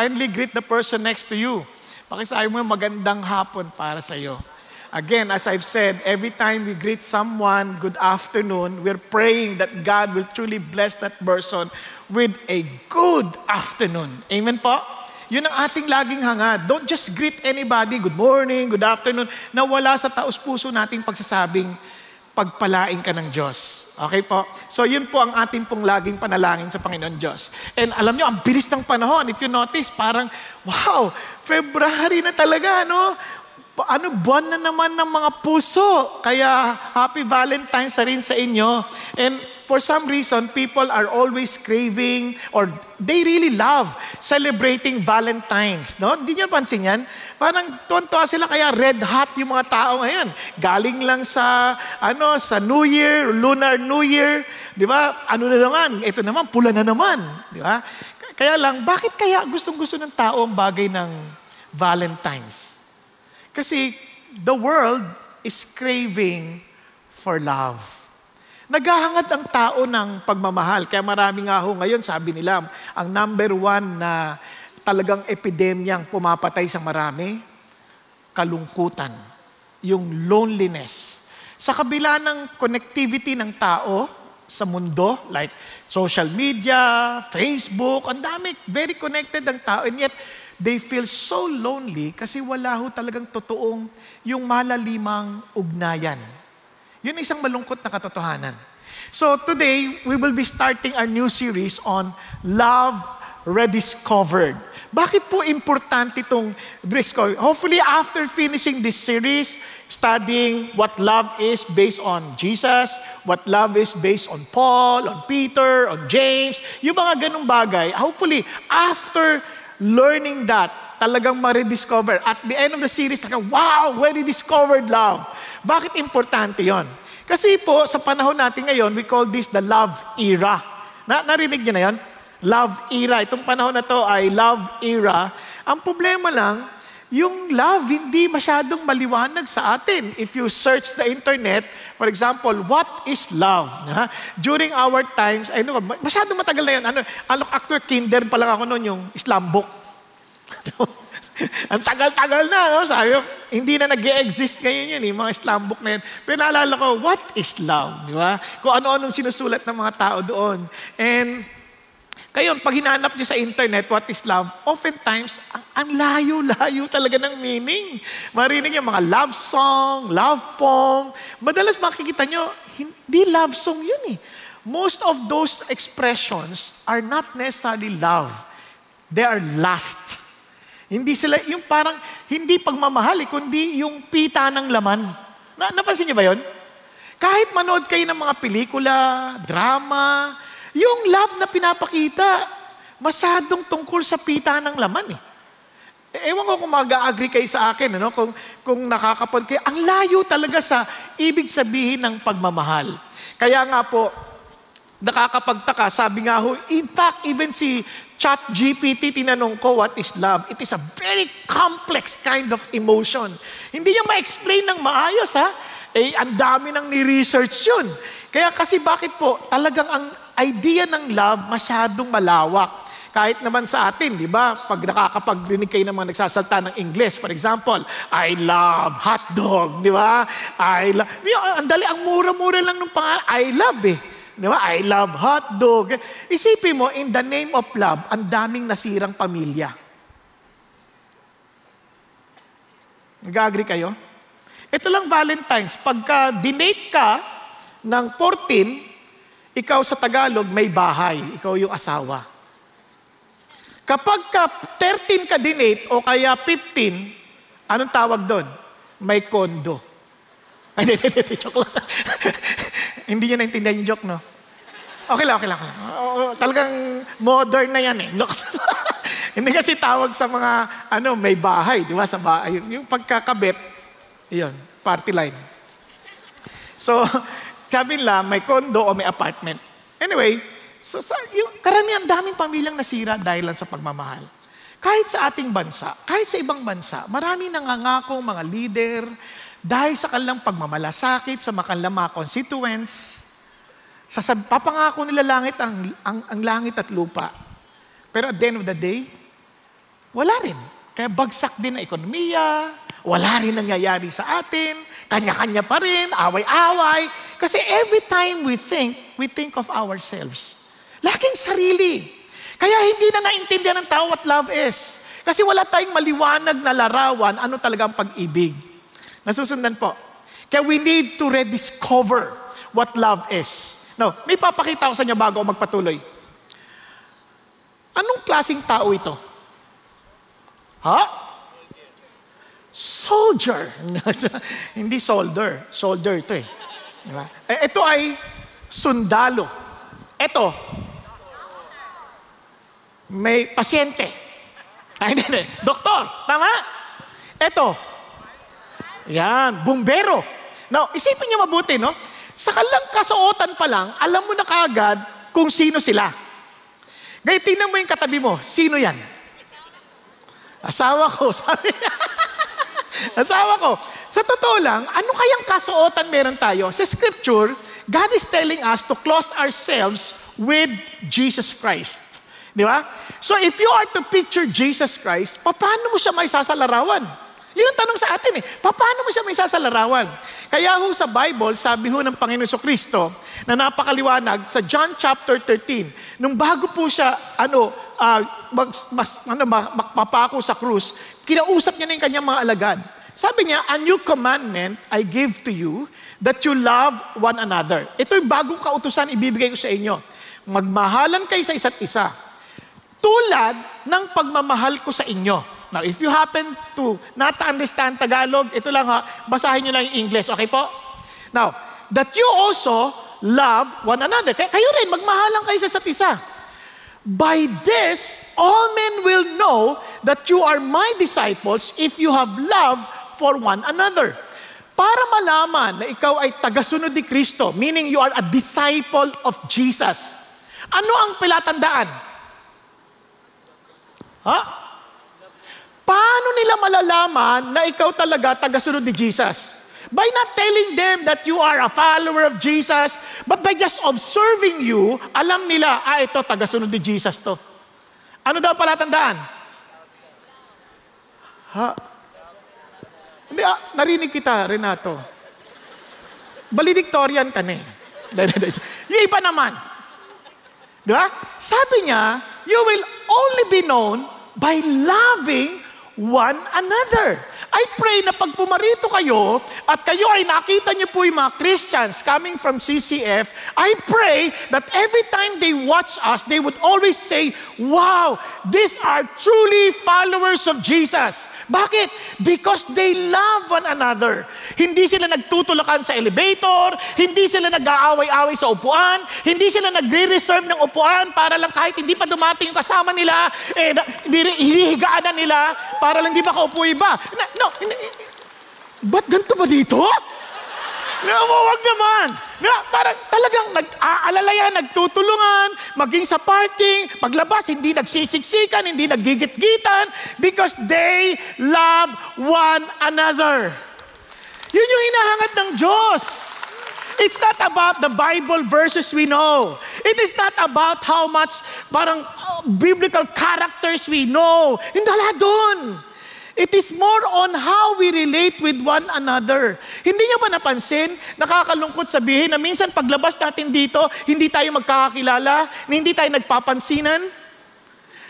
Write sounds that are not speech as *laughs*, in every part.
kindly greet the person next to you. Pakisabi mo, magandang hapon para sa iyo. Again, as I've said, every time we greet someone, good afternoon, we're praying that God will truly bless that person with a good afternoon. Amen po? Yun ang ating laging hangad. Don't just greet anybody, good morning, good afternoon, na wala sa taos-puso nating pagsasabing, pagpalain ka ng Diyos. Okay po? So yun po ang ating pong laging panalangin sa Panginoon Diyos. And alam nyo, ang bilis ng panahon. If you notice, parang, wow, February na talaga, no? ano, buwan na naman ng mga puso. Kaya happy Valentine's sa rin sa inyo. And For some reason, people are always craving or they really love celebrating Valentine's. No? Hindi nyo pansin yan? Parang tuwan-tuwa sila kaya red hot yung mga tao ngayon. Galing lang sa, ano, sa New Year, Lunar New Year. Di ba? Ano na naman? Ito naman, pula na naman. Di ba? Kaya lang, bakit kaya gustong-gusto ng tao ang bagay ng Valentine's? Kasi the world is craving for love. Naghahangad ang tao ng pagmamahal. Kaya marami nga ho ngayon, sabi nila, ang number one na talagang epidemyang pumapatay sa marami, kalungkutan, yung loneliness. Sa kabila ng connectivity ng tao sa mundo, like social media, Facebook, ang dami, very connected ang tao, and yet they feel so lonely kasi wala ho talagang totoong yung malalimang ugnayan yun ang isang malungkot na katotohanan. So today, we will be starting our new series on Love Rediscovered. Bakit po importante itong rediscovery? Hopefully, after finishing this series, studying what love is based on Jesus, what love is based on Paul, on Peter, on James, yung mga ganong bagay, hopefully, after learning that, talagang ma-rediscover. At the end of the series, talaga, wow, we rediscovered love. Bakit importante yon? Kasi po, sa panahon natin ngayon, we call this the love era. Na, narinig niyo na yon? Love era. Itong panahon na to ay love era. Ang problema lang, yung love hindi masyadong maliwanag sa atin. If you search the internet, for example, what is love? Ha? During our times, ay, masyadong matagal na yun. Ano, alok actor kinder pa lang ako noon yung Islam book. *laughs* Ang tagal-tagal na, no? sabi hindi na nag exist ngayon yun, yung eh, mga Islam book na yun. Pero naalala ko, what Islam? Di ba? Kung ano-anong sinusulat ng mga tao doon. And ngayon, pag hinanap nyo sa internet, what is love, oftentimes, ang, ang layo-layo talaga ng meaning. Marinig yung mga love song, love poem. Madalas makikita nyo, hindi love song yun eh. Most of those expressions are not necessarily love. They are lust. Hindi sila, yung parang, hindi pagmamahal, eh, kundi yung pita ng laman. Na, napansin niyo ba yon? Kahit manood kayo ng mga pelikula, drama, yung love na pinapakita, masadong tungkol sa pita ng laman eh. E, ewan ko kung mag-agree kayo sa akin, ano? kung, kung nakakapag kayo. Ang layo talaga sa ibig sabihin ng pagmamahal. Kaya nga po, nakakapagtaka. Sabi nga ho, in fact, even si Chat GPT, tinanong ko, what is love? It is a very complex kind of emotion. Hindi niya ma-explain ng maayos, ha? Eh, ang dami nang ni-research yun. Kaya kasi bakit po, talagang ang idea ng love masyadong malawak. Kahit naman sa atin, di ba? Pag nakakapagrinig kayo ng mga nagsasalta ng English, for example, I love hot dog, di ba? I love... Ang dali, ang mura-mura lang ng pangalan, I love eh. Di ba? I love hot dog. Isipin mo, in the name of love, ang daming nasirang pamilya. Nag-agree kayo? Ito lang Valentine's. Pagka dinate ka ng 14, ikaw sa Tagalog may bahay. Ikaw yung asawa. Kapag ka 13 ka dinate o kaya 15, anong tawag doon? May kondo. Ay, hindi, hindi, hindi, joke lang. *laughs* hindi niya naintindihan yung joke, no? Okay lang, okay lang. Okay talagang modern na yan eh. *laughs* hindi kasi tawag sa mga, ano, may bahay, di ba? Sa bahay. Yung pagkakabit, yun, party line. So, *laughs* sabi nila, may condo o may apartment. Anyway, so, sa, yung karamihan daming pamilyang nasira dahil lang sa pagmamahal. Kahit sa ating bansa, kahit sa ibang bansa, marami nangangakong mga leader, dahil sa kanilang pagmamalasakit, sa makanilang mga constituents, sa papangako nila langit ang, ang, ang langit at lupa. Pero at the end of the day, wala rin. Kaya bagsak din ang ekonomiya, wala rin nangyayari sa atin, kanya-kanya pa rin, away-away. Kasi every time we think, we think of ourselves. Laking sarili. Kaya hindi na naintindihan ng tao what love is. Kasi wala tayong maliwanag na larawan ano talagang pag-ibig. Nasusundan po. Kaya we need to rediscover what love is. No, may papakita ko sa inyo bago magpatuloy. Anong klasing tao ito? Ha? Soldier. *laughs* Hindi soldier. Soldier ito eh. Diba? Eh, ito ay sundalo. Ito, may pasyente. *laughs* Ay, hindi, Doktor, tama? Ito, yan, bumbero. Now, isipin niyo mabuti, no? Sa kalang kasuotan pa lang, alam mo na kaagad kung sino sila. Ngayon, tingnan mo yung katabi mo. Sino yan? Asawa ko, *laughs* sabi niya. Asawa ko. Sa totoo lang, ano kayang kasuotan meron tayo? Sa scripture, God is telling us to clothe ourselves with Jesus Christ. Di ba? So if you are to picture Jesus Christ, paano mo siya may sasalarawan? Yun ang tanong sa atin eh. Paano mo siya may sasalarawan? Kaya ho sa Bible, sabi ho ng Panginoon so Kristo na napakaliwanag sa John chapter 13, nung bago po siya ano, uh, mag, mas, ano, magpapako sa krus, kinausap niya na yung kanyang mga alagad. Sabi niya, a new commandment I give to you that you love one another. Ito yung bagong kautusan ibibigay ko sa inyo. Magmahalan kayo sa isa't isa. Tulad ng pagmamahal ko sa inyo. Now, if you happen to not understand Tagalog, ito lang ha, basahin nyo lang yung English, okay po? Now, that you also love one another. Kaya kayo rin, magmahalan kayo sa isa't isa. By this, all men will know that you are my disciples if you have love for one another. Para malaman na ikaw ay tagasunod ni Kristo, meaning you are a disciple of Jesus. Ano ang pilatandaan? Ha? Huh? paano nila malalaman na ikaw talaga tagasunod ni Jesus? By not telling them that you are a follower of Jesus, but by just observing you, alam nila, ah, ito, tagasunod ni Jesus to. Ano daw palatandaan? Ha? Hindi, ah, narinig kita, Renato. Valedictorian ka na eh. *laughs* Yung iba naman. Di ba? Sabi niya, you will only be known by loving one another. I pray na pag pumarito kayo at kayo ay nakita niyo po yung mga Christians coming from CCF, I pray that every time they watch us, they would always say, wow, these are truly followers of Jesus. Bakit? Because they love one another. Hindi sila nagtutulakan sa elevator, hindi sila nag-aaway-away sa upuan, hindi sila nagre-reserve ng upuan para lang kahit hindi pa dumating yung kasama nila, eh, hinihigaan na nila para lang di ba kaupo iba. No, hindi. Ba't ganito ba dito? No, wag naman. No, parang talagang nag-aalala yan, nagtutulungan, maging sa parking, paglabas, hindi nagsisiksikan, hindi naggigit-gitan, because they love one another. Yun yung hinahangad ng Diyos. It's not about the Bible verses we know. It is not about how much parang uh, biblical characters we know. Hindi lahat doon. It is more on how we relate with one another. Hindi niyo ba napansin? Nakakalungkot sabihin na minsan paglabas natin dito, hindi tayo magkakakilala, hindi tayo nagpapansinan.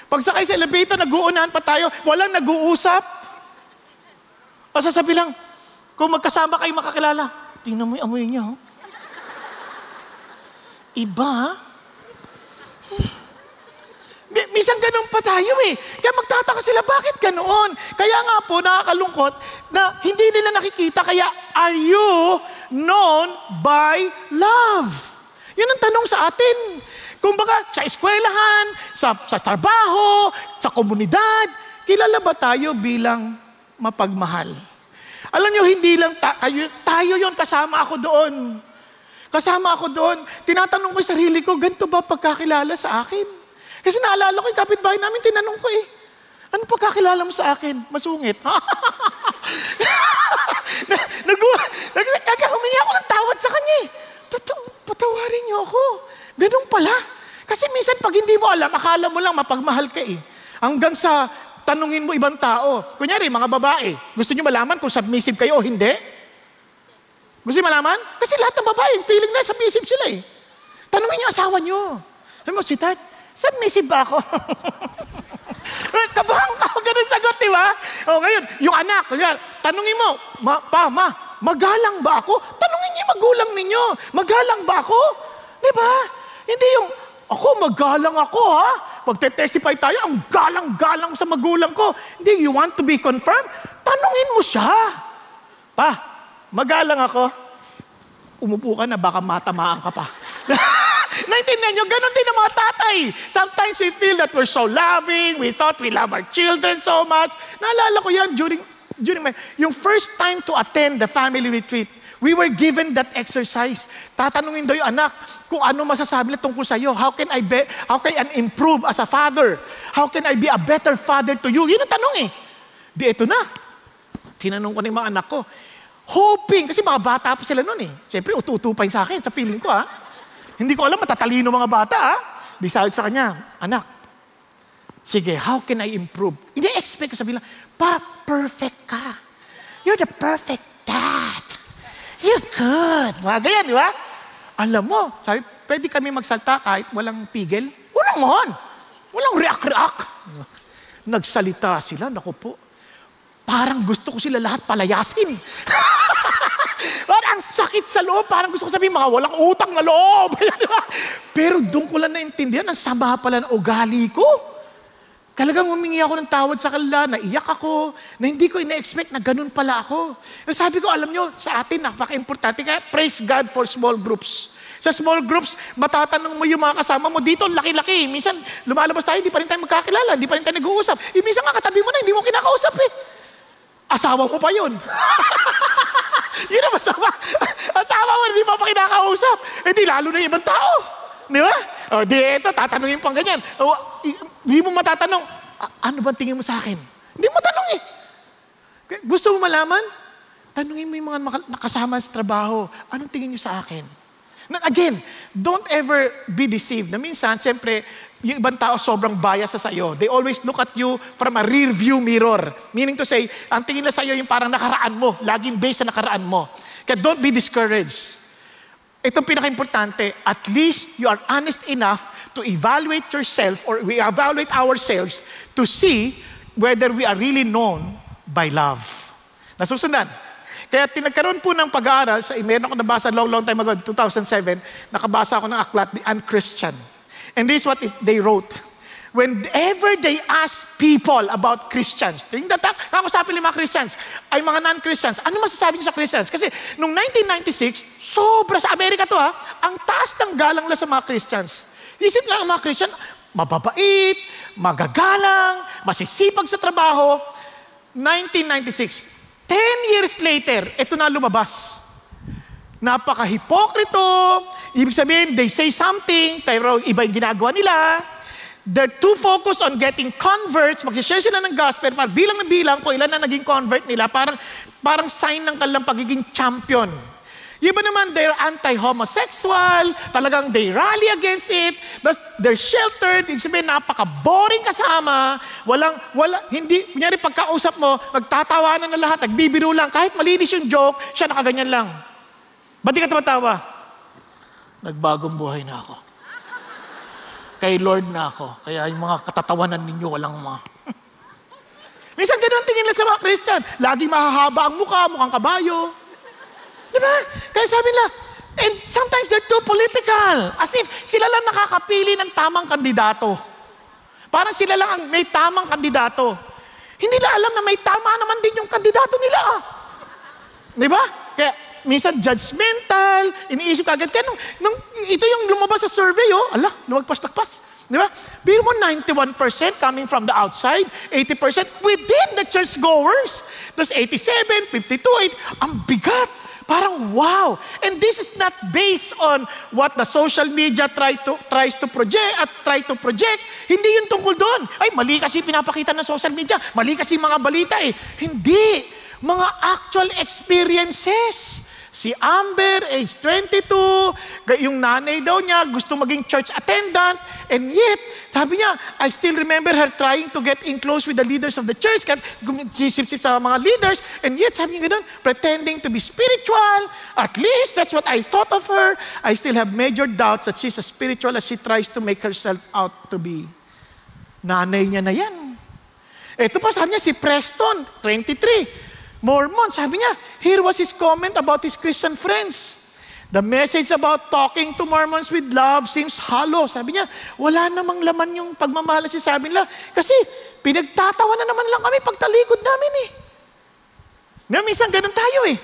sakay sa elevator, nag-uunahan pa tayo, walang nag-uusap. O sasabi lang, kung magkasama kayo makakilala, tingnan mo yung amoy niya. Oh. Iba. Hmm. Misan ganun pa tayo eh. Kaya magtataka sila, bakit ganoon? Kaya nga po, nakakalungkot na hindi nila nakikita. Kaya, are you known by love? Yun ang tanong sa atin. Kung baga, sa eskwelahan, sa, sa trabaho, sa komunidad, kilala ba tayo bilang mapagmahal? Alam nyo, hindi lang ta- kayo, tayo yon kasama ako doon. Kasama ako doon. Tinatanong ko sarili ko, ganito ba pagkakilala sa akin? Kasi naalala ko yung kapitbahay namin, tinanong ko eh, ano pagkakilala mo sa akin? Masungit. *laughs* Nag-humingi ako ng tawad sa kanya eh. Totoo, patawarin niyo ako. Ganun pala. Kasi minsan pag hindi mo alam, akala mo lang mapagmahal ka eh. Hanggang sa tanungin mo ibang tao. Kunyari, mga babae, gusto niyo malaman kung submissive kayo o hindi? Gusto niyo malaman? Kasi lahat ng babae, feeling na submissive sila eh. Tanungin niyo asawa niyo. Sabi mo, si Tat, Submissive ba ako? Kabahan *laughs* ka, ganun sagot, di ba? O ngayon, yung anak, tanungin mo, ma, pa, ma, magalang ba ako? Tanungin niyo magulang ninyo, magalang ba ako? Di ba? Hindi yung, ako, magalang ako, ha? Magte-testify tayo, ang galang-galang sa magulang ko. Hindi, you want to be confirmed? Tanungin mo siya. Pa, magalang ako. Umupo ka na, baka matamaan ka pa. *laughs* Naintindihan nyo, ganun din ang mga tatay. Sometimes we feel that we're so loving, we thought we love our children so much. Naalala ko yan during, during my, yung first time to attend the family retreat, we were given that exercise. Tatanungin daw yung anak, kung ano masasabi nila tungkol sa iyo. How can I be, how can I improve as a father? How can I be a better father to you? Yun ang tanong eh. Di ito na. Tinanong ko ng mga anak ko. Hoping, kasi mga bata pa sila noon eh. Siyempre, utu-utu sa akin, sa feeling ko ah. Hindi ko alam, matatalino mga bata, ha? Ah. Di sabi sa kanya, anak, sige, how can I improve? Hindi expect ko sabihin lang, pa, perfect ka. You're the perfect dad. You're good. Mga ganyan, di ba? Alam mo, sabi, pwede kami magsalta kahit walang pigil. Unang mohon. Walang react-react. Nagsalita sila, naku po parang gusto ko sila lahat palayasin. *laughs* parang ang sakit sa loob, parang gusto ko sabihin, mga walang utang na loob. *laughs* Pero doon ko lang naintindihan, ang sama pala ng ugali ko. Talagang humingi ako ng tawad sa kanila, naiyak ako, na hindi ko ina-expect na ganun pala ako. Yung eh, sabi ko, alam nyo, sa atin, napaka-importante kaya praise God for small groups. Sa small groups, matatanong mo yung mga kasama mo dito, laki-laki. Minsan, lumalabas tayo, hindi pa rin tayo magkakilala, hindi pa rin tayo nag-uusap. E, minsan nga katabi mo na, hindi mo kinakausap eh. Asawa ko pa yun. *laughs* yun ang masama. Asawa mo, hindi pa pa kinakausap. Eh di lalo na ibang tao. Di ba? O oh, di eto, tatanungin pang ganyan. O, oh, hindi mo matatanong, ano bang tingin mo sa akin? Hindi mo tanong eh. Gusto mo malaman? Tanungin mo yung mga nakasama sa trabaho, anong tingin niyo sa akin? Again, don't ever be deceived. Na minsan, siyempre, yung ibang tao sobrang bias sa sa'yo. They always look at you from a rear view mirror. Meaning to say, ang tingin na sa'yo yung parang nakaraan mo. Laging based sa nakaraan mo. Kaya don't be discouraged. Itong pinaka-importante, at least you are honest enough to evaluate yourself or we evaluate ourselves to see whether we are really known by love. Nasusundan. Kaya tinagkaroon po ng pag-aaral sa eh, meron ako nabasa long, long time ago, 2007, nakabasa ako ng aklat, The Unchristian. And this is what it, they wrote. Whenever they ask people about Christians, tuwing data, kakusapin ng mga Christians, ay mga non-Christians, ano masasabi niyo sa Christians? Kasi noong 1996, sobra sa Amerika to ha, ang taas ng galang na sa mga Christians. Isip lang ang mga Christian, mababait, magagalang, masisipag sa trabaho. 1996, 10 years later, ito na lumabas. Napaka-hipokrito. Ibig sabihin, they say something, pero iba yung ginagawa nila. They're too focused on getting converts. Magsishare sila ng gospel. Parang bilang na bilang kung ilan na naging convert nila. Parang, parang sign ng kanilang pagiging champion. Iba naman, they're anti-homosexual, talagang they rally against it, but they're sheltered, ibig sabihin, napaka-boring kasama, walang, wala, hindi, kunyari pagkausap mo, magtatawanan na lahat, nagbibiro lang, kahit malinis yung joke, siya nakaganyan lang. Ba't di ka tumatawa? Nagbagong buhay na ako. Kay Lord na ako, kaya yung mga katatawanan ninyo, walang mga... *laughs* Minsan ganun tingin lang sa mga Christian, lagi mahahaba ang mukha, mukhang kabayo. Di ba? Kaya sabi nila, and sometimes they're too political. As if sila lang nakakapili ng tamang kandidato. Parang sila lang ang may tamang kandidato. Hindi nila alam na may tama naman din yung kandidato nila. Di ba? Kaya minsan judgmental, iniisip ka agad. Kaya nung, nung, ito yung lumabas sa survey, oh, ala, lumagpas-takpas. Di ba? Biro mo 91% coming from the outside, 80% within the churchgoers. Tapos 87, 52, 8. Ang bigat. Parang wow! And this is not based on what the social media try to, tries to project at try to project. Hindi yun tungkol doon. Ay, mali kasi pinapakita ng social media. Mali kasi mga balita eh. Hindi. Mga actual experiences. Si Amber, age 22, yung nanay daw niya, gusto maging church attendant, and yet, sabi niya, I still remember her trying to get in close with the leaders of the church, sisip-sip sa mga leaders, and yet, sabi niya ganun, pretending to be spiritual, at least that's what I thought of her. I still have major doubts that she's as spiritual as she tries to make herself out to be. Nanay niya na yan. Ito pa, sabi niya, si Preston, 23. Mormon. Sabi niya, here was his comment about his Christian friends. The message about talking to Mormons with love seems hollow. Sabi niya, wala namang laman yung pagmamahal si sabi nila. Kasi pinagtatawa na naman lang kami pagtalikod namin eh. Namisan minsan ganun tayo eh.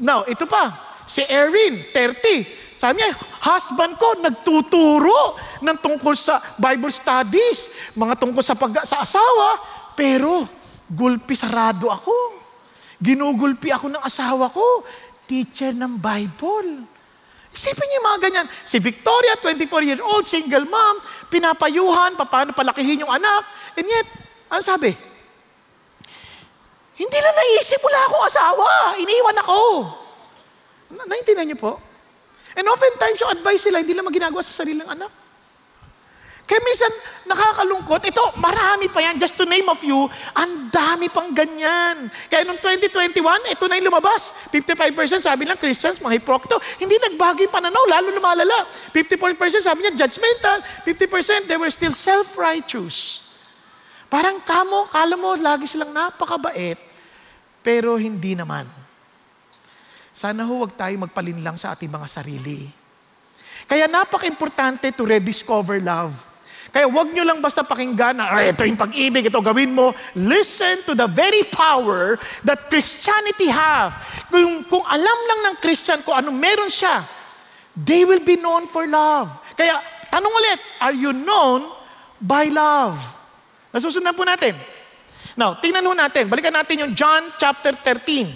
Now, ito pa. Si Erin, 30. Sabi niya, husband ko nagtuturo ng tungkol sa Bible studies, mga tungkol sa pag sa asawa, pero gulpi sarado ako. Ginugulpi ako ng asawa ko, teacher ng Bible. Isipin niyo mga ganyan. Si Victoria, 24-year-old, single mom, pinapayuhan, paano palakihin yung anak. And yet, ano sabi? Hindi na naisip, wala akong asawa. Iniwan ako. naintindihan niyo po? And oftentimes, yung advice sila, hindi lang ginagawa sa sarili anak. Kaya minsan, nakakalungkot. Ito, marami pa yan. Just to name a few, ang dami pang ganyan. Kaya noong 2021, ito na yung lumabas. 55% sabi ng Christians, mga hiprokto. Hindi nagbago yung pananaw, lalo lumalala. 54% sabi niya, judgmental. 50% they were still self-righteous. Parang kamo, kala mo, lagi silang napakabait, pero hindi naman. Sana ho, huwag tayo magpalinlang sa ating mga sarili. Kaya napak-importante to rediscover love kaya wag nyo lang basta pakinggan na, ay, ito yung pag-ibig, ito gawin mo. Listen to the very power that Christianity have. Kung, kung alam lang ng Christian kung ano meron siya, they will be known for love. Kaya, tanong ulit, are you known by love? Nasusundan po natin. Now, tingnan ho natin. Balikan natin yung John chapter 13.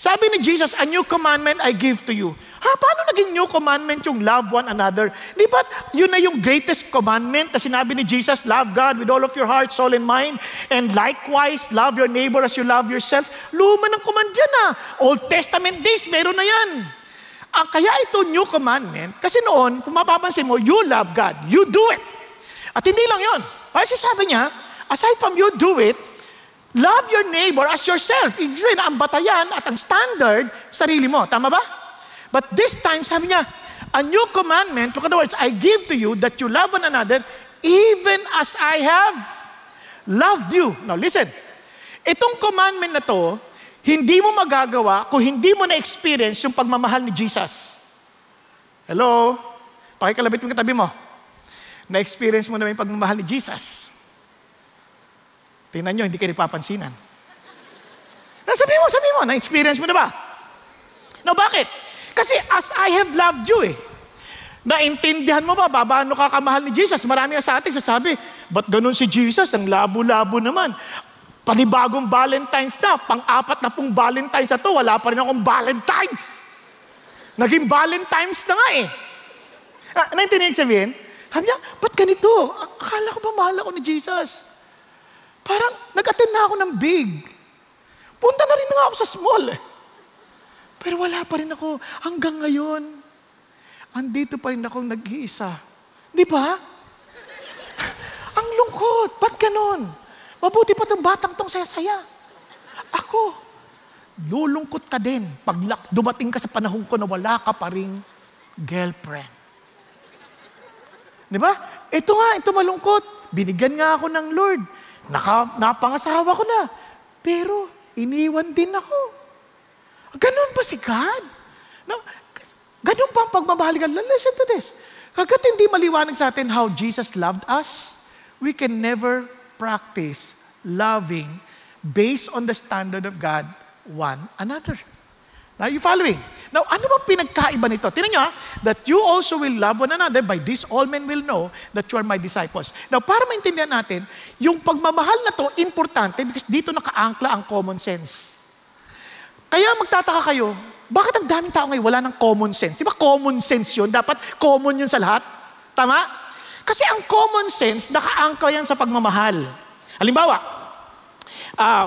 Sabi ni Jesus, a new commandment I give to you Ha, paano naging new commandment yung love one another? Di ba yun na yung greatest commandment na sinabi ni Jesus, love God with all of your heart, soul, and mind. And likewise, love your neighbor as you love yourself. Luma ng command yan ah. Old Testament days, meron na yan. Ang ah, kaya ito new commandment, kasi noon, kung mapapansin mo, you love God, you do it. At hindi lang yon. Kasi sabi niya, aside from you do it, love your neighbor as yourself. Yun ang batayan at ang standard, sarili mo. Tama ba? But this time, sabi niya, a new commandment, look at the words, I give to you that you love one another even as I have loved you. Now listen, itong commandment na to, hindi mo magagawa kung hindi mo na-experience yung pagmamahal ni Jesus. Hello? Pakikalabit mo yung katabi mo. Na-experience mo na yung pagmamahal ni Jesus. Tingnan nyo, hindi kayo napapansinan. Sabi mo, sabi mo, na-experience mo na ba? Now, bakit? Kasi as I have loved you eh. Naintindihan mo ba, babaano ka kamahal ni Jesus? Marami sa ating sasabi, ba't ganun si Jesus? Ang labo-labo naman. Panibagong Valentine's na, pang-apat na pong Valentine's na to, wala pa rin akong Valentine's. Naging Valentine's na nga eh. Ah, naintindihan ano sabihin? Sabi niya, ba't ganito? Akala ko ba mahal ako ni Jesus? Parang nag-attend na ako ng big. Punta na rin nga ako sa small eh. Pero wala pa rin ako hanggang ngayon. Andito pa rin akong nag-iisa. Di ba? *laughs* ang lungkot. Ba't ganon? Mabuti pa ang batang tong saya-saya. Ako, lulungkot ka din pag dumating ka sa panahon ko na wala ka pa rin girlfriend. Di ba? Ito nga, ito malungkot. Binigyan nga ako ng Lord. Naka, napangasawa ko na. Pero, iniwan din ako. Ganun pa si God? No, ganun ba ang pagmamahal Listen to this. Kagat hindi maliwanag sa atin how Jesus loved us, we can never practice loving based on the standard of God one another. Now, you following? Now, ano bang pinagkaiba nito? Tinan nyo ha, that you also will love one another, by this all men will know that you are my disciples. Now, para maintindihan natin, yung pagmamahal na to, importante because dito nakaangkla ang common sense. Kaya magtataka kayo, bakit ang daming tao ngayon wala ng common sense? Di ba common sense yun? Dapat common yun sa lahat? Tama? Kasi ang common sense, nakaangka yan sa pagmamahal. Halimbawa, uh, ah,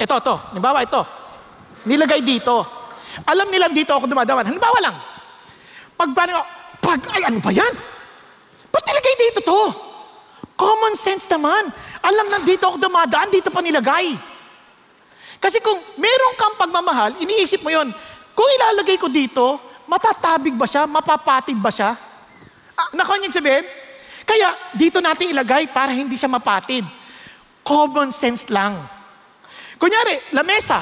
ito, ito. Halimbawa, ito. Nilagay dito. Alam nilang dito ako dumadaman. Halimbawa lang. Pag paano, pag, ay ano ba yan? Ba't nilagay dito to? Common sense naman. Alam na dito ako dumadaan, dito pa nilagay. Kasi kung meron kang pagmamahal, iniisip mo yon. Kung ilalagay ko dito, matatabig ba siya? Mapapatid ba siya? Ah, nakuha niyang sabihin? Kaya dito natin ilagay para hindi siya mapatid. Common sense lang. Kunyari, lamesa.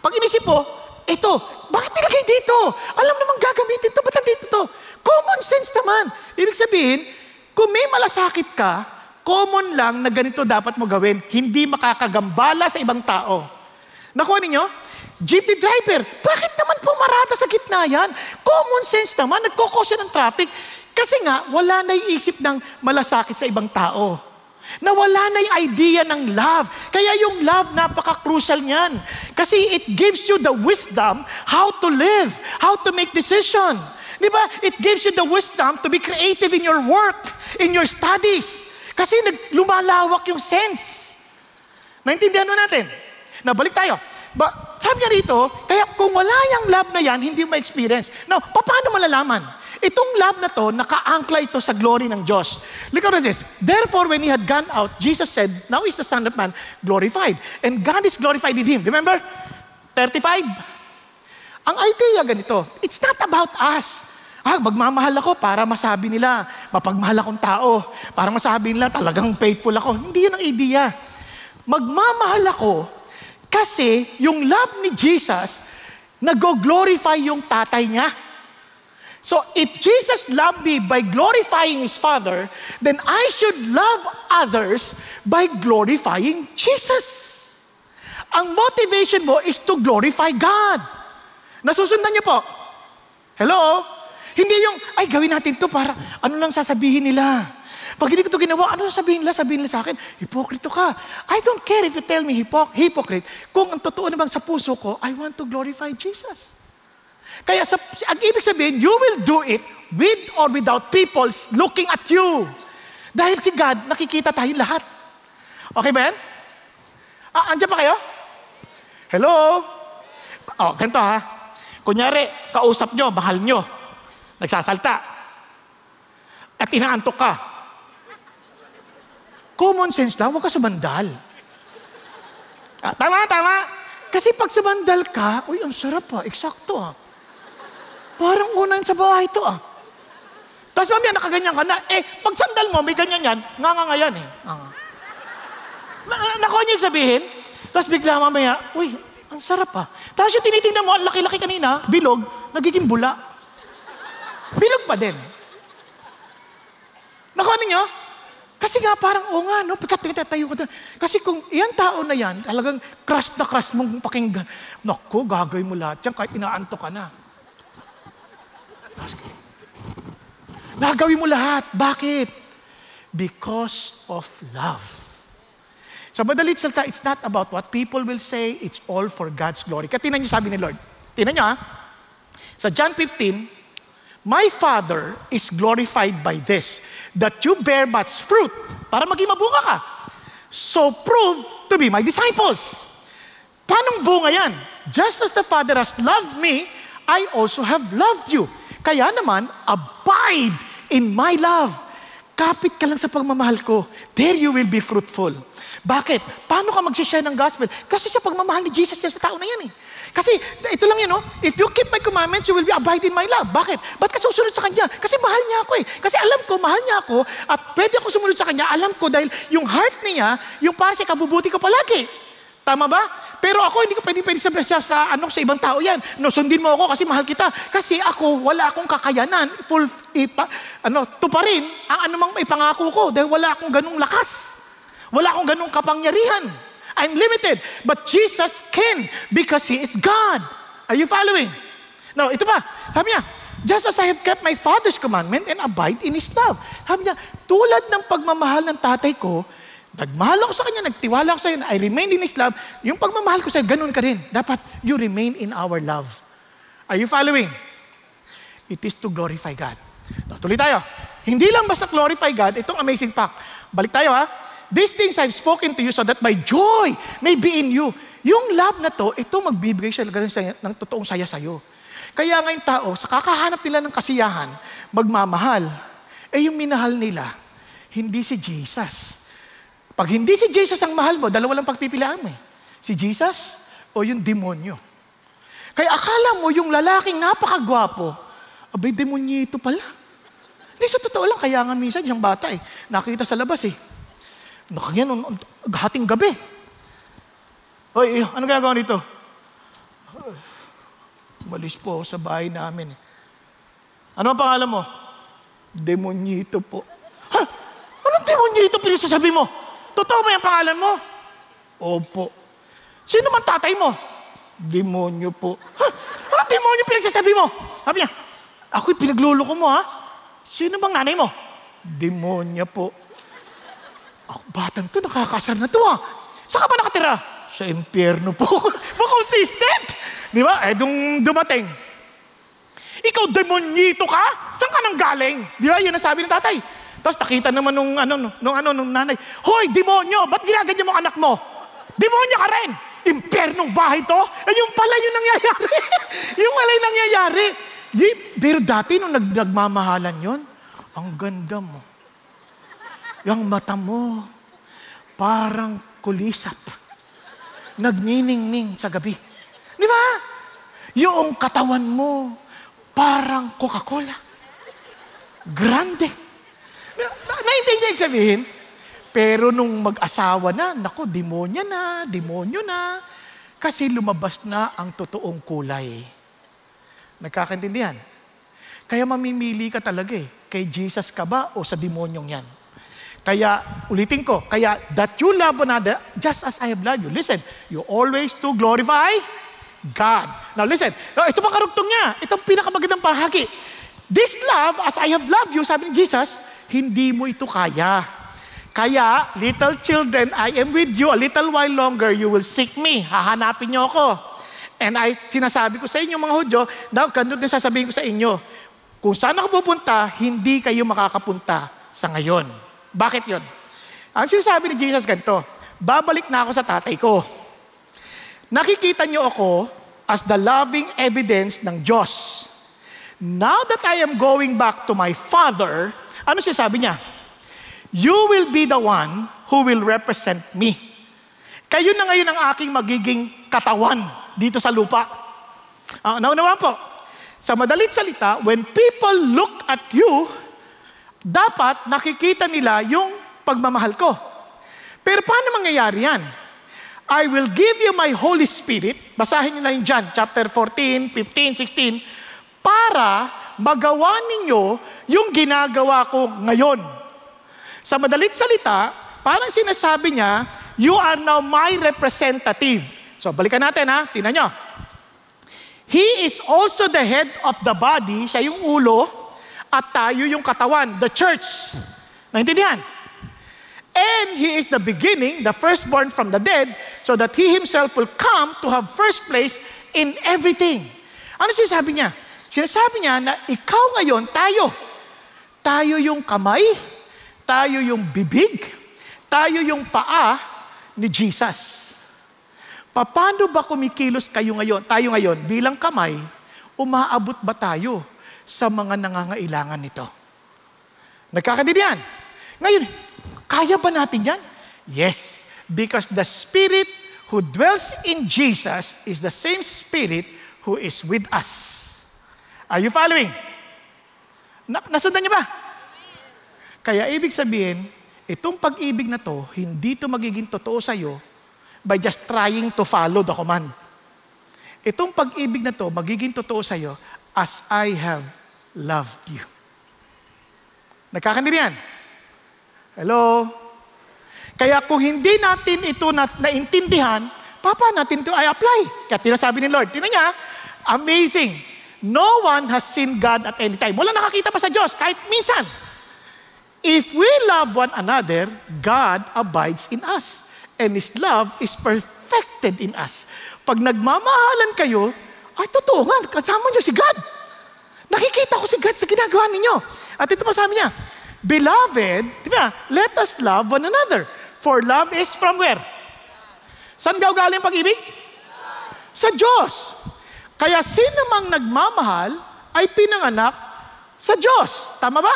Pag inisip mo, ito, bakit nilagay dito? Alam naman gagamitin to, ba't nandito to? Common sense naman. Ibig sabihin, kung may malasakit ka, common lang na ganito dapat mo gawin. Hindi makakagambala sa ibang tao. Nakuha ninyo? Jeepney driver, bakit naman pumarada sa gitna yan? Common sense naman, nagkoko siya ng traffic. Kasi nga, wala na yung isip ng malasakit sa ibang tao. Nawala na yung idea ng love. Kaya yung love, napaka-crucial niyan. Kasi it gives you the wisdom how to live, how to make decision. Di ba? It gives you the wisdom to be creative in your work, in your studies. Kasi lumalawak yung sense. Naintindihan mo natin? balik tayo. Ba, sabi niya rito, kaya kung wala yung love na yan, hindi mo experience. Now, paano malalaman? Itong love na to, nakaangkla ito sa glory ng Diyos. Look at this. Therefore, when he had gone out, Jesus said, now is the Son of Man glorified. And God is glorified in him. Remember? 35. Ang idea ganito, it's not about us. Ah, magmamahal ako para masabi nila, mapagmahal akong tao. Para masabi nila, talagang faithful ako. Hindi yun ang idea. Magmamahal ako kasi yung love ni Jesus, nag-glorify yung tatay niya. So if Jesus loved me by glorifying His Father, then I should love others by glorifying Jesus. Ang motivation mo is to glorify God. Nasusundan niyo po. Hello? Hindi yung, ay gawin natin to para ano lang sasabihin nila. Pag hindi ko ito ginawa, ano sabihin nila? Sabihin nila sa akin, hipokrito ka. I don't care if you tell me hypok hypocrite. Kung ang totoo naman sa puso ko, I want to glorify Jesus. Kaya sa, ang ibig sabihin, you will do it with or without people looking at you. Dahil si God, nakikita tayo lahat. Okay ba yan? Ah, andyan pa kayo? Hello? Oh, ganito ha. Kunyari, kausap nyo, mahal nyo. Nagsasalta. At inaantok ka. Common sense lang, huwag ka sumandal. Ah, tama, tama. Kasi pag sumandal ka, uy, ang sarap ha, ah, eksakto ah. Parang unang sa bahay to ah. Tapos mamaya nakaganyan ka na, eh, pag sandal mo, may ganyan yan, nga nga nga yan eh. Ah. nga. Nakuha niyo yung sabihin? Tapos bigla mamaya, uy, ang sarap ah. Tapos yung tinitingnan mo, ang laki-laki kanina, bilog, nagiging bula. Bilog pa din. Nakuha ninyo? Kasi nga parang, o oh, nga, no? Pagkatingin tayo ko Kasi kung iyan tao na yan, talagang crush na crush mong pakinggan. Naku, gagay mo lahat yan kahit inaanto ka na. Nagawin mo lahat. Bakit? Because of love. Sa madalit salta, it's not about what people will say, it's all for God's glory. Kaya tinan niyo sabi ni Lord. Tinan niyo ha. Sa John 15, My Father is glorified by this, that you bear much fruit para maging mabunga ka. So prove to be my disciples. Paano bunga yan? Just as the Father has loved me, I also have loved you. Kaya naman, abide in my love. Kapit ka lang sa pagmamahal ko. There you will be fruitful. Bakit? Paano ka mag-share ng gospel? Kasi sa pagmamahal ni Jesus, yan sa tao na yan eh. Kasi ito lang yun, oh. If you keep my commandments, you will be abide in my love. Bakit? Ba't ka susunod sa Kanya? Kasi mahal niya ako eh. Kasi alam ko, mahal niya ako at pwede ako sumunod sa Kanya. Alam ko dahil yung heart niya, yung para sa kabubuti ko palagi. Tama ba? Pero ako, hindi ko pwede pwede sa, sa, sa, ano, sa ibang tao yan. No, sundin mo ako kasi mahal kita. Kasi ako, wala akong kakayanan. Full, ipa, ano, tuparin ang anumang ipangako ko dahil wala akong ganung lakas. Wala akong ganung kapangyarihan. I'm limited. But Jesus can because He is God. Are you following? Now, ito pa. Sabi niya, just as I have kept my Father's commandment and abide in His love. Sabi niya, tulad ng pagmamahal ng tatay ko, nagmahal ako sa kanya, nagtiwala ako sa kanya, I remain in His love. Yung pagmamahal ko sa iyo, ganun ka rin. Dapat, you remain in our love. Are you following? It is to glorify God. Now, tuloy tayo. Hindi lang basta glorify God, itong amazing fact. Balik tayo ha. These things I've spoken to you so that my joy may be in you. Yung love na to, ito magbibigay siya ng totoong saya sa'yo. Kaya nga yung tao, sa kakahanap nila ng kasiyahan, magmamahal, eh yung minahal nila, hindi si Jesus. Pag hindi si Jesus ang mahal mo, dalawa lang pagpipilian mo eh. Si Jesus o yung demonyo. Kaya akala mo yung lalaking napakagwapo, abay demonyo ito pala. Hindi, sa totoo lang, kaya nga minsan yung bata eh, nakita sa labas eh. Nakaganyan, un- un- hating gabi. Hoy, eh, ano ginagawa nito? Umalis po sa bahay namin. Ano ang pangalan mo? Demonyito po. Ha? Anong demonyito pinagsasabi mo? Totoo ba yung pangalan mo? Opo. Sino man tatay mo? Demonyo po. Ha? Anong demonyo pinagsasabi mo? Sabi niya, ako'y pinagluloko mo ha? Sino bang nanay mo? Demonya po. Ako, batang to, nakakasar na to ah. Saan ka ba nakatira? Sa impyerno po. *laughs* Ba consistent? Di ba? Eh, dung dumating. Ikaw, demonyito ka? Saan ka nang galing? Di ba? Yun ang sabi ng tatay. Tapos nakita naman nung ano, nung ano, nung nanay, Hoy, demonyo! Ba't ginaganyan mo anak mo? Demonyo ka rin! Impernong bahay to? Eh, yung pala yung nangyayari. *laughs* yung pala yung nangyayari. Pero dati, nung nag nagmamahalan yon ang ganda mo. Yung mata mo, parang kulisap. Nagniningning sa gabi. Di ba? Yung katawan mo, parang Coca-Cola. Grande. Naintindihan sabihin? Pero nung mag-asawa na, nako, demonya na, demonyo na. Kasi lumabas na ang totoong kulay. Nagkakaintindihan? Kaya mamimili ka talaga eh. Kay Jesus ka ba o sa demonyong yan? Kaya, ulitin ko, kaya that you love one another just as I have loved you. Listen, you always to glorify God. Now listen, oh, ito pang karugtong niya. Ito ang pinakamagandang pahaki. This love, as I have loved you, sabi ni Jesus, hindi mo ito kaya. Kaya, little children, I am with you a little while longer. You will seek me. Hahanapin niyo ako. And I, sinasabi ko sa inyo mga Hudyo, now, ganun din sasabihin ko sa inyo, kung saan ako pupunta, hindi kayo makakapunta sa ngayon. Bakit yon? Ang sinasabi ni Jesus ganito, babalik na ako sa tatay ko. Nakikita niyo ako as the loving evidence ng Diyos. Now that I am going back to my Father, ano sinasabi niya? You will be the one who will represent me. Kayo na ngayon ang aking magiging katawan dito sa lupa. Uh, ah, naunawa po, sa madalit salita, when people look at you, dapat nakikita nila yung pagmamahal ko. Pero paano mangyayari yan? I will give you my Holy Spirit, basahin nyo na yung John, chapter 14, 15, 16, para magawa ninyo yung ginagawa ko ngayon. Sa madalit salita, parang sinasabi niya, you are now my representative. So, balikan natin ha, tinan nyo. He is also the head of the body, siya yung ulo, at tayo yung katawan, the church. Naintindihan? And He is the beginning, the firstborn from the dead, so that He Himself will come to have first place in everything. Ano sinasabi niya? Sinasabi niya na ikaw ngayon, tayo. Tayo yung kamay, tayo yung bibig, tayo yung paa ni Jesus. Paano ba kumikilos kayo ngayon, tayo ngayon bilang kamay, umaabot ba tayo sa mga nangangailangan nito. Nagkakaintindihan? Ngayon, kaya ba natin yan? Yes, because the Spirit who dwells in Jesus is the same Spirit who is with us. Are you following? Na nasundan niyo ba? Kaya ibig sabihin, itong pag-ibig na to, hindi to magiging totoo sa iyo by just trying to follow the command. Itong pag-ibig na to, magiging totoo sa iyo as I have loved you. Nagkakandi yan? Hello? Kaya kung hindi natin ito na, naintindihan, papa natin ito ay apply. Kaya tinasabi ni Lord, tinan niya, amazing. No one has seen God at any time. Wala nakakita pa sa Diyos, kahit minsan. If we love one another, God abides in us. And His love is perfected in us. Pag nagmamahalan kayo, ay totoo nga, kasama niyo si God. Nakikita ko si God sa ginagawa ninyo. At ito pa sabi niya, Beloved, di ba, let us love one another. For love is from where? Saan daw galing pag-ibig? Sa Diyos. Kaya sino mang nagmamahal ay pinanganak sa Diyos. Tama ba?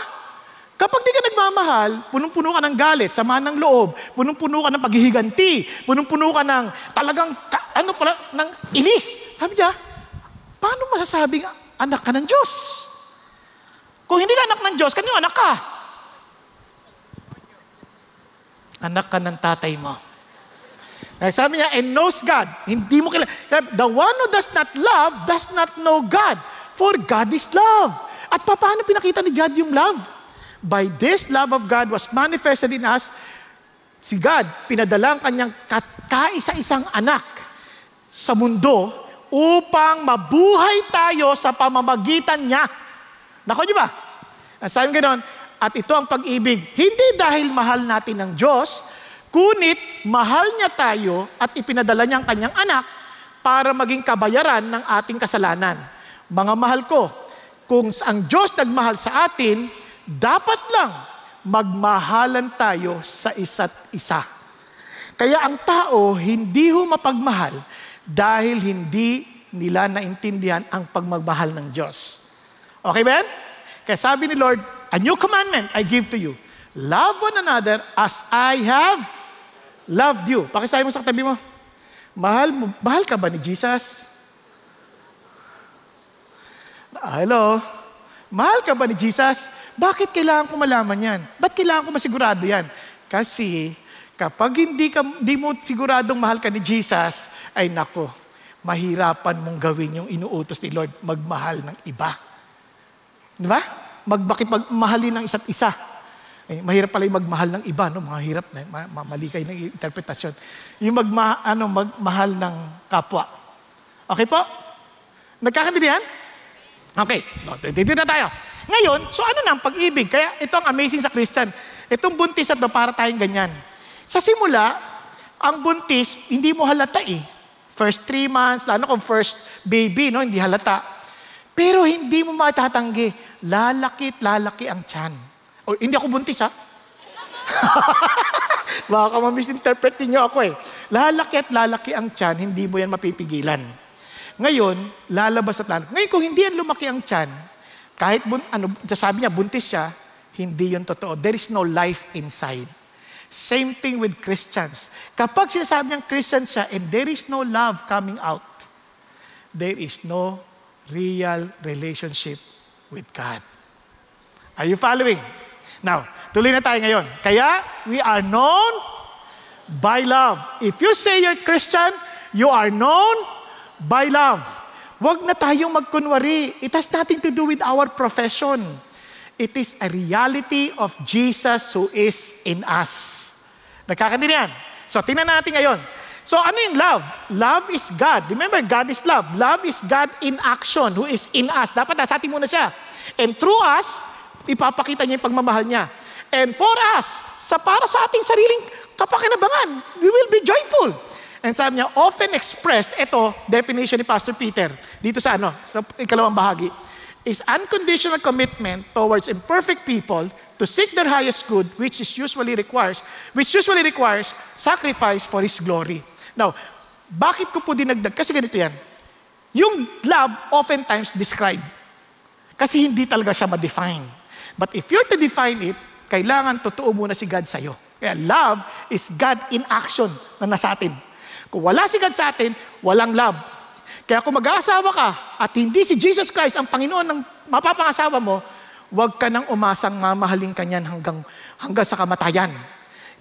Kapag di ka nagmamahal, punong-puno ka ng galit, sama ng loob, punong-puno ka ng paghihiganti, punong-puno ka ng talagang, ka, ano pala, ng inis. Sabi niya, paano masasabing anak ka ng Diyos. Kung hindi ka anak ng Diyos, kanino anak ka? Anak ka ng tatay mo. Kaya sabi niya, and knows God. Hindi mo kailangan. The one who does not love does not know God. For God is love. At paano pinakita ni God yung love? By this love of God was manifested in us. Si God, pinadala ang kanyang kaisa-isang anak sa mundo upang mabuhay tayo sa pamamagitan niya. Nako niyo ba? Sabi ganoon, at ito ang pag-ibig. Hindi dahil mahal natin ang Diyos, kunit mahal niya tayo at ipinadala niya ang kanyang anak para maging kabayaran ng ating kasalanan. Mga mahal ko, kung ang Diyos nagmahal sa atin, dapat lang magmahalan tayo sa isa't isa. Kaya ang tao hindi ho mapagmahal dahil hindi nila naintindihan ang pagmamahal ng Diyos. Okay ba yan? Kaya sabi ni Lord, a new commandment I give to you. Love one another as I have loved you. Pakisabi mo sa katabi mo, mahal, mahal ka ba ni Jesus? Hello? Mahal ka ba ni Jesus? Bakit kailangan ko malaman yan? Ba't kailangan ko masigurado yan? Kasi Kapag hindi, ka, hindi mo siguradong mahal ka ni Jesus, ay nako, mahirapan mong gawin yung inuutos ni Lord, magmahal ng iba. Di ba? Magbakipagmahalin ng isa't isa. Eh, mahirap pala yung magmahal ng iba, no? Mahirap na, ma- ma- mali kayo ng interpretasyon. Yung magma, ano, magmahal ng kapwa. Okay po? Nagkakantindihan? Okay, no, dito na tayo. Ngayon, so ano na ang pag-ibig? Kaya ito ang amazing sa Christian. Itong buntis at to para tayong ganyan. Sa simula, ang buntis, hindi mo halata eh. First three months, lalo kung first baby, no, hindi halata. Pero hindi mo matatanggi, lalaki lalaki ang tiyan. O, hindi ako buntis ha. *laughs* Baka ma-misinterpret niyo ako eh. Lalaki at lalaki ang tiyan, hindi mo yan mapipigilan. Ngayon, lalabas at lalaki. Ngayon, kung hindi yan lumaki ang tiyan, kahit bun, ano, sabi niya, buntis siya, hindi yun totoo. There is no life inside. Same thing with Christians. Kapag sinasabi niyang Christian siya and eh, there is no love coming out, there is no real relationship with God. Are you following? Now, tuloy na tayo ngayon. Kaya, we are known by love. If you say you're Christian, you are known by love. Huwag na tayong magkunwari. It has nothing to do with our profession. It is a reality of Jesus who is in us. Nagkakandin yan. So, tingnan natin ngayon. So, ano yung love? Love is God. Remember, God is love. Love is God in action, who is in us. Dapat nasa atin muna siya. And through us, ipapakita niya yung pagmamahal niya. And for us, sa para sa ating sariling kapakinabangan, we will be joyful. And sabi niya, often expressed, ito, definition ni Pastor Peter, dito sa ano, sa ikalawang bahagi is unconditional commitment towards imperfect people to seek their highest good, which is usually requires, which usually requires sacrifice for His glory. Now, bakit ko po dinagdag? Kasi ganito yan. Yung love oftentimes described. Kasi hindi talaga siya ma-define. But if you're to define it, kailangan totoo muna si God sa'yo. Kaya love is God in action na nasa atin. Kung wala si God sa atin, walang love. Kaya kung mag-aasawa ka at hindi si Jesus Christ ang Panginoon ng mapapangasawa mo, huwag ka nang umasang mamahalin ka niyan hanggang, hanggang sa kamatayan.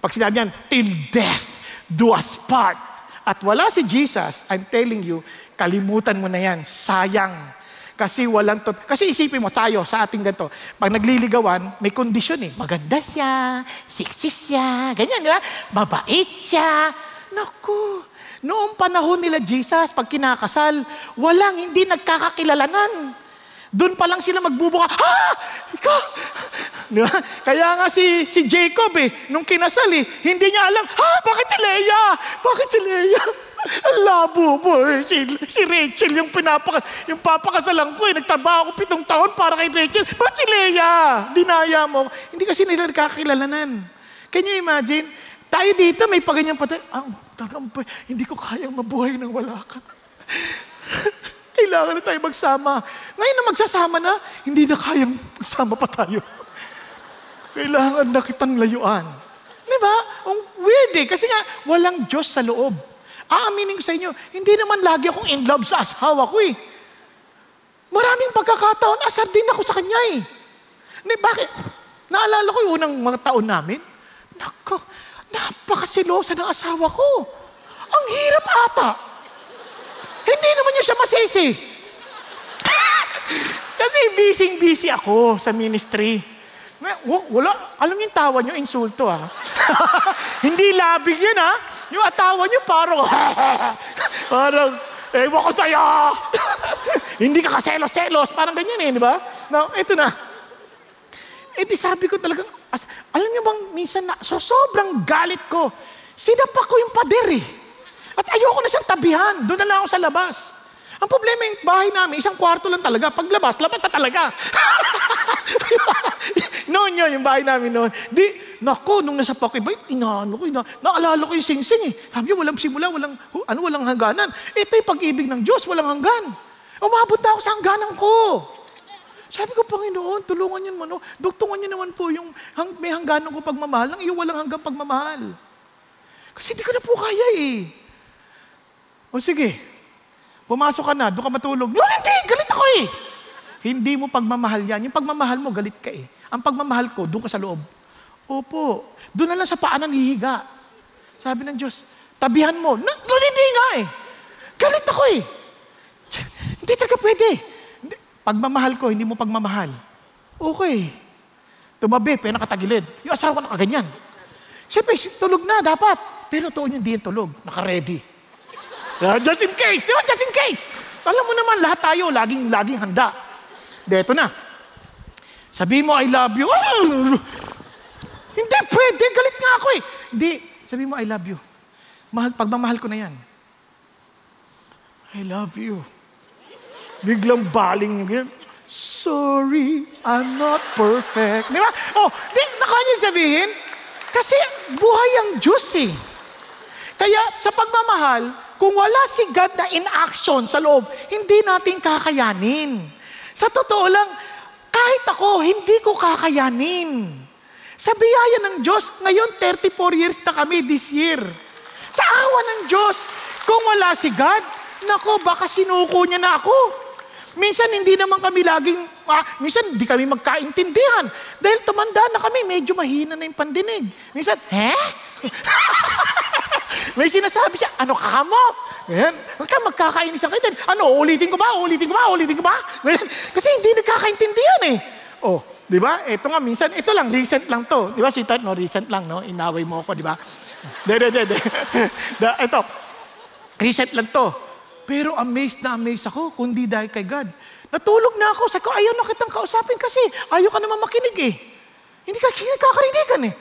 Pag sinabi niyan, till death do us part. At wala si Jesus, I'm telling you, kalimutan mo na yan. Sayang. Kasi walang to- Kasi isipin mo tayo sa ating ganito. Pag nagliligawan, may kondisyon eh. Maganda siya, sexy siya, ganyan, di ba? Mabait siya. Naku, Noong panahon nila Jesus, pag kinakasal, walang hindi nagkakakilalanan. Doon pa lang sila magbubuka, ha? Ikaw! *laughs* Di Kaya nga si, si Jacob eh, nung kinasal eh, hindi niya alam, Ha! Bakit si Leia? Bakit si Leia? *laughs* Ang labo mo eh. Si, si Rachel yung, pinapaka, yung papakasalan ko eh. Nagtrabaho ko pitong taon para kay Rachel. Ba't si Leia? Dinaya mo. Hindi kasi nila nagkakilalanan. Can you imagine? Tayo dito, may paganyang patay. Ah, tagampay. Hindi ko kayang mabuhay nang wala ka. *laughs* Kailangan na tayo magsama. Ngayon na magsasama na, hindi na kayang magsama pa tayo. Kailangan na kitang layuan. Di ba? Ang weird eh. Kasi nga, walang Diyos sa loob. Aaminin ko sa inyo, hindi naman lagi akong in love sa asawa ko eh. Maraming pagkakataon, asar din ako sa kanya eh. Ni bakit? Naalala ko yung unang mga taon namin. Nako, napakasilosa ng asawa ko. Ang hirap ata. Hindi naman niya siya masisi. *laughs* Kasi busy-busy ako sa ministry. Wala, alam niyo yung tawa niyo, insulto ah. *laughs* Hindi labig yun ah. Yung atawa niyo parang, *laughs* parang, ewan ko sa'yo. Hindi ka kaselos-selos, parang ganyan eh, di ba? Now, ito na. Eh di sabi ko talaga, As, alam niyo bang, minsan na, so sobrang galit ko, sinapa ko yung pader eh. At ayoko na siyang tabihan, doon na lang ako sa labas. Ang problema yung bahay namin, isang kwarto lang talaga. Paglabas, labas na talaga. *laughs* noon yun, yung bahay namin noon. Di, nako, nung nasa pako, iba, inaano ko, ina, naalala ko yung sing-sing eh. Sabi niya, walang simula, walang, ano, walang hangganan. Ito yung pag-ibig ng Diyos, walang hanggan. Umabot na ako sa hangganan ko. Sabi ko, Panginoon, tulungan niyo naman. Oh. Dugtungan niyo naman po yung hang, may hangganan ko pagmamahal, ng iyo walang hanggang pagmamahal. Kasi hindi ko na po kaya eh. O sige, pumasok ka na, doon ka matulog. No, hindi, galit ako eh. Hindi mo pagmamahal yan. Yung pagmamahal mo, galit ka eh. Ang pagmamahal ko, doon ka sa loob. Opo, doon na lang sa paanan hihiga. Sabi ng Diyos, tabihan mo. No, no hindi nga eh. Galit ako eh. Hindi talaga pwede. Pagmamahal ko, hindi mo pagmamahal. Okay. Tumabi, pero nakatagilid. Yung asawa ko nakaganyan. Siyempre, tulog na dapat. Pero tuon yung diyan tulog. Nakaready. Ah, just in case. Di ba? Just in case. Alam mo naman, lahat tayo, laging, laging handa. Dito na. Sabi mo, I love you. *laughs* Hindi pwede, galit nga ako eh. Hindi, sabi mo, I love you. Mahal, pagmamahal ko na yan. I love you. Biglang baling. Sorry, I'm not perfect. Di ba? Oh, di, nakuha niyo yung sabihin? Kasi buhay ang Diyos eh. Kaya sa pagmamahal, kung wala si God na in action sa loob, hindi natin kakayanin. Sa totoo lang, kahit ako, hindi ko kakayanin. Sa biyaya ng Diyos, ngayon 34 years na kami this year. Sa awa ng Diyos, kung wala si God, nako, baka sinuko niya na ako. Minsan hindi naman kami laging, ah, minsan hindi kami magkaintindihan. Dahil tumanda na kami, medyo mahina na yung pandinig. Minsan, he? *laughs* May sinasabi siya, ano ka mo? Ganyan. Huwag ka magkakainisan kayo. Ano, ulitin ko ba? Ulitin ko ba? Ulitin ko ba? Ganyan. Kasi hindi nagkakaintindihan eh. Oh, di ba? Ito nga minsan, ito lang, recent lang to. Di ba, si sweetheart, no? Recent lang, no? Inaway mo ako, di ba? De, de, de, de. ito, *laughs* recent lang to. Pero amazed na amazed ako, kundi dahil kay God. Natulog na ako. Sabi ko, ayaw na kitang kausapin kasi ayaw ka naman makinig eh. Hindi ka kakaridigan eh.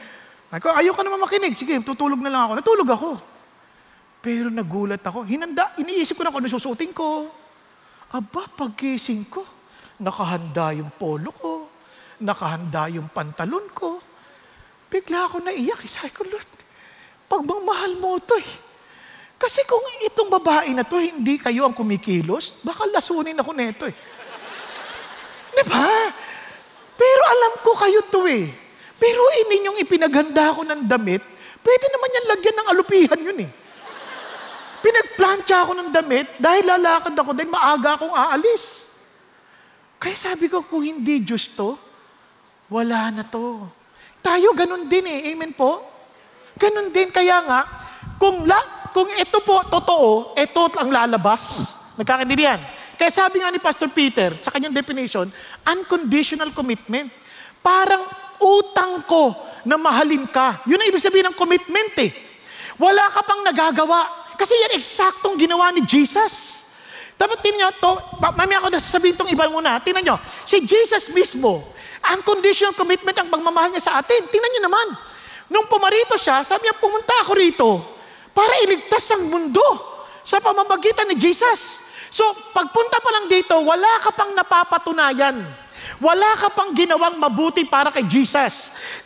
Sabi ko, ayaw ka naman makinig. Sige, tutulog na lang ako. Natulog ako. Pero nagulat ako. Hinanda, iniisip ko na kung ano susutin ko. Aba, pagkising ko, nakahanda yung polo ko. Nakahanda yung pantalon ko. Bigla ako naiyak. Sabi ko, Lord, pagmamahal mo ito eh kasi kung itong babae na to, hindi kayo ang kumikilos, baka lasunin ako neto eh. Di ba? Pero alam ko kayo to eh. Pero ininyong ipinaghanda ko ng damit, pwede naman yan lagyan ng alupihan yun eh. Pinagplancha ako ng damit dahil lalakad ako dahil maaga akong aalis. Kaya sabi ko, kung hindi Diyos to, wala na to. Tayo ganun din eh. Amen po? Ganun din. Kaya nga, kung la, kung ito po totoo, ito ang lalabas. Nagkakaintindihan? Kaya sabi nga ni Pastor Peter, sa kanyang definition, unconditional commitment. Parang utang ko na mahalin ka. Yun ang ibig sabihin ng commitment eh. Wala ka pang nagagawa. Kasi yan eksaktong ginawa ni Jesus. Dapat tingnan nyo to, mamaya ako nasasabihin itong iba muna. Tingnan nyo, si Jesus mismo, unconditional commitment ang pagmamahal niya sa atin. Tingnan nyo naman. Nung pumarito siya, sabi niya, pumunta ako rito para iligtas ang mundo sa pamamagitan ni Jesus. So, pagpunta pa lang dito, wala ka pang napapatunayan. Wala ka pang ginawang mabuti para kay Jesus.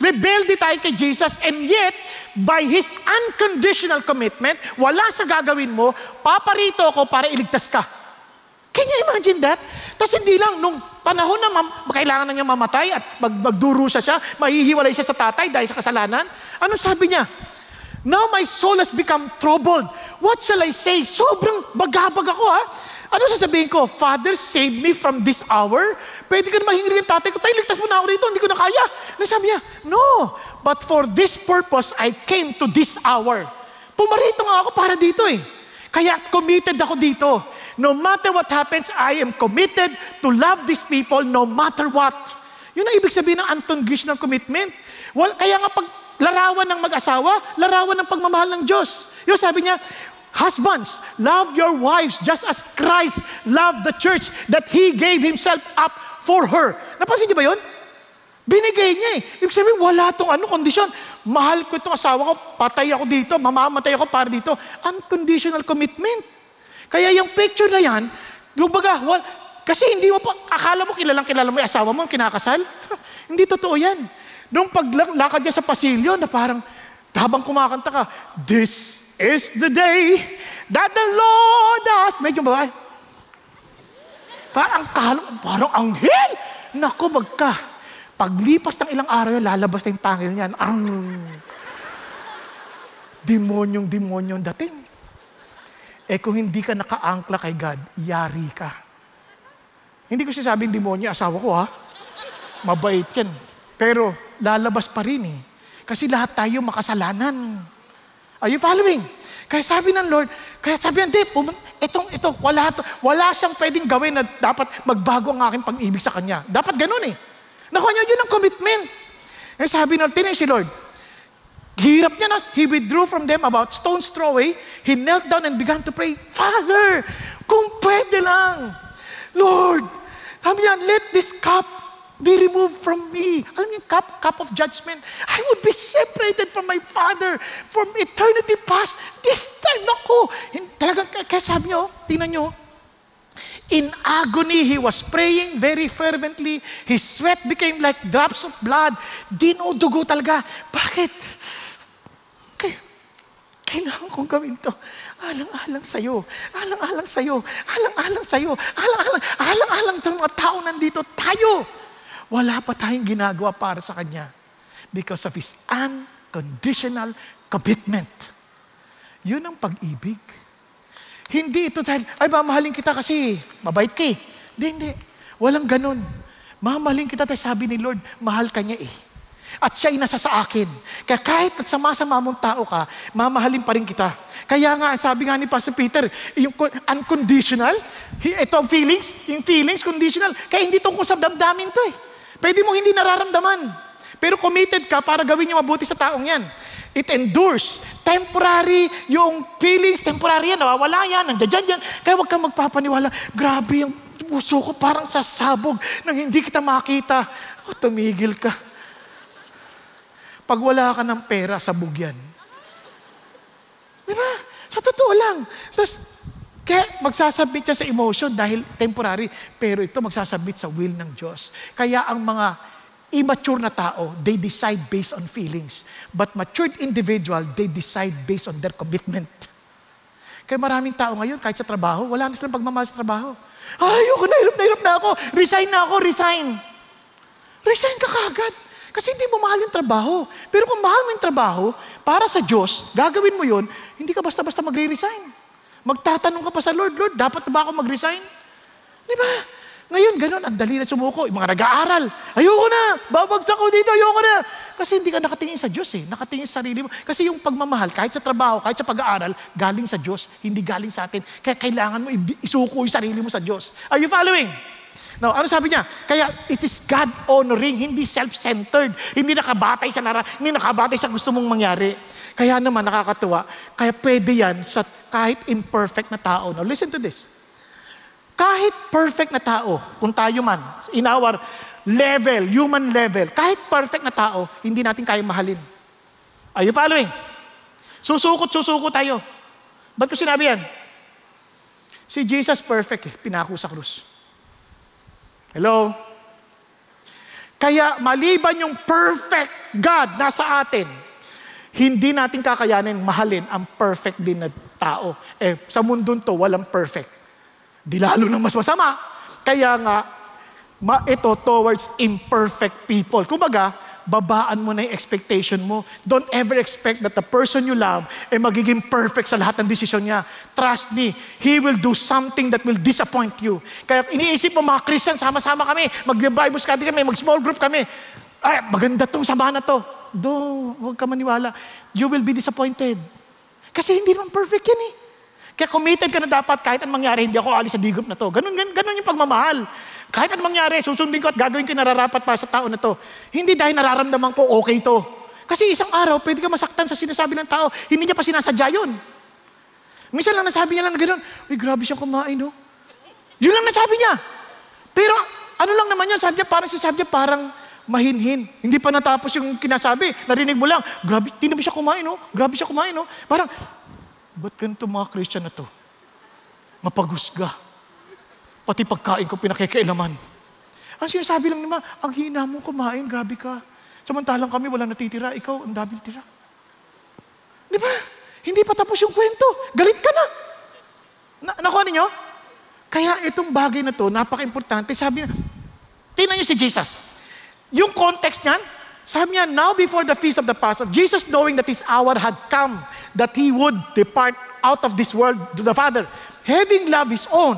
Rebelde tayo kay Jesus and yet, by His unconditional commitment, wala sa gagawin mo, paparito ako para iligtas ka. Can you imagine that? Tapos hindi lang, nung panahon na mam- kailangan na niya mamatay at mag- magdurusa siya, mahihiwalay siya sa tatay dahil sa kasalanan, ano sabi niya? Now my soul has become troubled. What shall I say? Sobrang bagabag ako ha. Ano sasabihin ko? Father, save me from this hour. Pwede ka na mahingi ng tatay ko. Tayo, ligtas mo na ako dito. Hindi ko na kaya. Nasabi ano niya, no. But for this purpose, I came to this hour. Pumarito nga ako para dito eh. Kaya committed ako dito. No matter what happens, I am committed to love these people no matter what. Yun ang ibig sabihin ng Anton Gish ng commitment. Well, kaya nga pag Larawan ng mag-asawa, larawan ng pagmamahal ng Diyos. Yung sabi niya, Husbands, love your wives just as Christ loved the church that He gave Himself up for her. Napansin niyo ba yun? Binigay niya eh. Ibig sabihin, wala tong ano, kondisyon. Mahal ko itong asawa ko, patay ako dito, mamamatay ako para dito. Unconditional commitment. Kaya yung picture na yan, gubaga, well, kasi hindi mo pa, akala mo kilalang kilala mo yung asawa mo, kinakasal. *laughs* hindi totoo yan. Nung paglakad niya sa pasilyo na parang habang kumakanta ka, This is the day that the Lord has... Medyo ba? Parang kalo, parang anghel! Naku, magka. Paglipas ng ilang araw lalabas na yung pangil niyan. Ang... Demonyong demonyong dating. Eh kung hindi ka nakaangkla kay God, yari ka. Hindi ko sinasabing demonyo, asawa ko ha. Mabait yan. Pero lalabas pa rin eh. Kasi lahat tayo makasalanan. Are you following? Kaya sabi ng Lord, kaya sabi niya, hindi, itong, ito, wala, to, wala siyang pwedeng gawin na dapat magbago ang aking pag-ibig sa Kanya. Dapat ganun eh. Nakuha niya, yun ang commitment. Eh sabi ng tinay si Lord, hirap niya na, he withdrew from them about stone's throw away. He knelt down and began to pray, Father, kung pwede lang, Lord, sabi niya, let this cup be removed from me. Alam niyo, cup, cup of judgment. I would be separated from my Father from eternity past. This time, ako. Talagang, kaya sabi niyo, tingnan niyo, In agony, he was praying very fervently. His sweat became like drops of blood. Dinudugo talaga. Bakit? Kaya, kailangan kong gawin to. Alang-alang sa'yo. Alang-alang sa'yo. Alang-alang sa'yo. Alang-alang. Alang-alang itong mga tao nandito. Tayo. Wala pa tayong ginagawa para sa Kanya because of His unconditional commitment. Yun ang pag-ibig. Hindi ito dahil, ay ba, mahalin kita kasi mabait ka eh. Hindi, hindi. Walang ganun. Mamahalin kita dahil sabi ni Lord, mahal ka niya eh. At siya ay nasa sa akin. Kaya kahit at sama-sama mong tao ka, mamahalin pa rin kita. Kaya nga, sabi nga ni Pastor Peter, yung unconditional, ito ang feelings, yung feelings conditional. Kaya hindi tungkol sa damdamin to eh. Pwede mo hindi nararamdaman. Pero committed ka para gawin yung mabuti sa taong yan. It endures. Temporary yung feelings, temporary yan, nawawala yan, nandiyan yan. Kaya huwag kang magpapaniwala, grabe yung puso ko, parang sasabog nang hindi kita makita. Oh, tumigil ka. Pag wala ka ng pera, sabog yan. Di ba? Sa totoo lang. Tapos, kaya magsasabit siya sa emotion dahil temporary, pero ito magsasabit sa will ng Diyos. Kaya ang mga immature na tao, they decide based on feelings. But matured individual, they decide based on their commitment. Kaya maraming tao ngayon, kahit sa trabaho, wala na silang pagmamahal sa trabaho. ayoko, nahirap na hirap na ako. Resign na ako, resign. Resign ka kagad. Kasi hindi mo mahal yung trabaho. Pero kung mahal mo yung trabaho, para sa Diyos, gagawin mo yun, hindi ka basta-basta magre-resign. Magtatanong ka pa sa Lord, Lord, dapat ba ako mag-resign? Di ba? Ngayon, ganun, ang dali na sumuko. Yung mga nag-aaral, ayoko na, babagsak ko dito, ayoko na. Kasi hindi ka nakatingin sa Diyos eh, nakatingin sa sarili mo. Kasi yung pagmamahal, kahit sa trabaho, kahit sa pag-aaral, galing sa Diyos, hindi galing sa atin. Kaya kailangan mo isuko yung sarili mo sa Diyos. Are you following? No, ano sabi niya? Kaya it is God-honoring, hindi self-centered, hindi nakabatay sa nara, hindi nakabatay sa gusto mong mangyari. Kaya naman nakakatuwa, kaya pwede yan sa kahit imperfect na tao. Now listen to this. Kahit perfect na tao, kung tayo man, in our level, human level, kahit perfect na tao, hindi natin kaya mahalin. Are you following? Susukot, susukot tayo. Ba't ko sinabi yan? Si Jesus perfect eh, pinako sa krus. Hello? Kaya maliban yung perfect God nasa atin, hindi natin kakayanin mahalin ang perfect din na tao. Eh, sa mundo to, walang perfect. Di lalo nang mas masama. Kaya nga, ma ito towards imperfect people. Kumbaga, babaan mo na yung expectation mo. Don't ever expect that the person you love ay magiging perfect sa lahat ng desisyon niya. Trust me, he will do something that will disappoint you. Kaya iniisip mo mga Christian, sama-sama kami, mag-Bible study kami, mag-small group kami. Ay, maganda tong sama na to. Do, huwag ka maniwala. You will be disappointed. Kasi hindi naman perfect yan eh. Kaya committed ka na dapat kahit anong mangyari, hindi ako alis sa digop na to. Ganun, ganun, ganun yung pagmamahal. Kahit anong mangyari, susundin ko at gagawin ko nararapat pa sa tao na to. Hindi dahil nararamdaman ko, okay to. Kasi isang araw, pwede ka masaktan sa sinasabi ng tao, hindi niya pa sinasadya yun. Minsan lang nasabi niya lang na gano'n, uy, grabe siyang kumain, no? Yun lang nasabi niya. Pero ano lang naman yun, sabi niya, parang sinasabi niya, parang mahinhin. Hindi pa natapos yung kinasabi. Narinig mo lang, grabe, hindi siya kumain, no? Grabe siya kumain, no? Parang, ba't ganito mga Christian na to? Mapagusga. Pati pagkain ko pinakikailaman. Ang sinasabi lang naman, ang hina mong kumain, grabe ka. Samantalang kami wala natitira, ikaw ang dami natitira. Di ba? Hindi pa tapos yung kwento. Galit ka na. na nakuha ninyo? Kaya itong bagay na to, napaka-importante. Sabi na, tingnan niyo si Jesus. Yung context niyan, sabi niya, now before the feast of the Passover, Jesus knowing that his hour had come, that he would depart out of this world to the Father, having loved his own,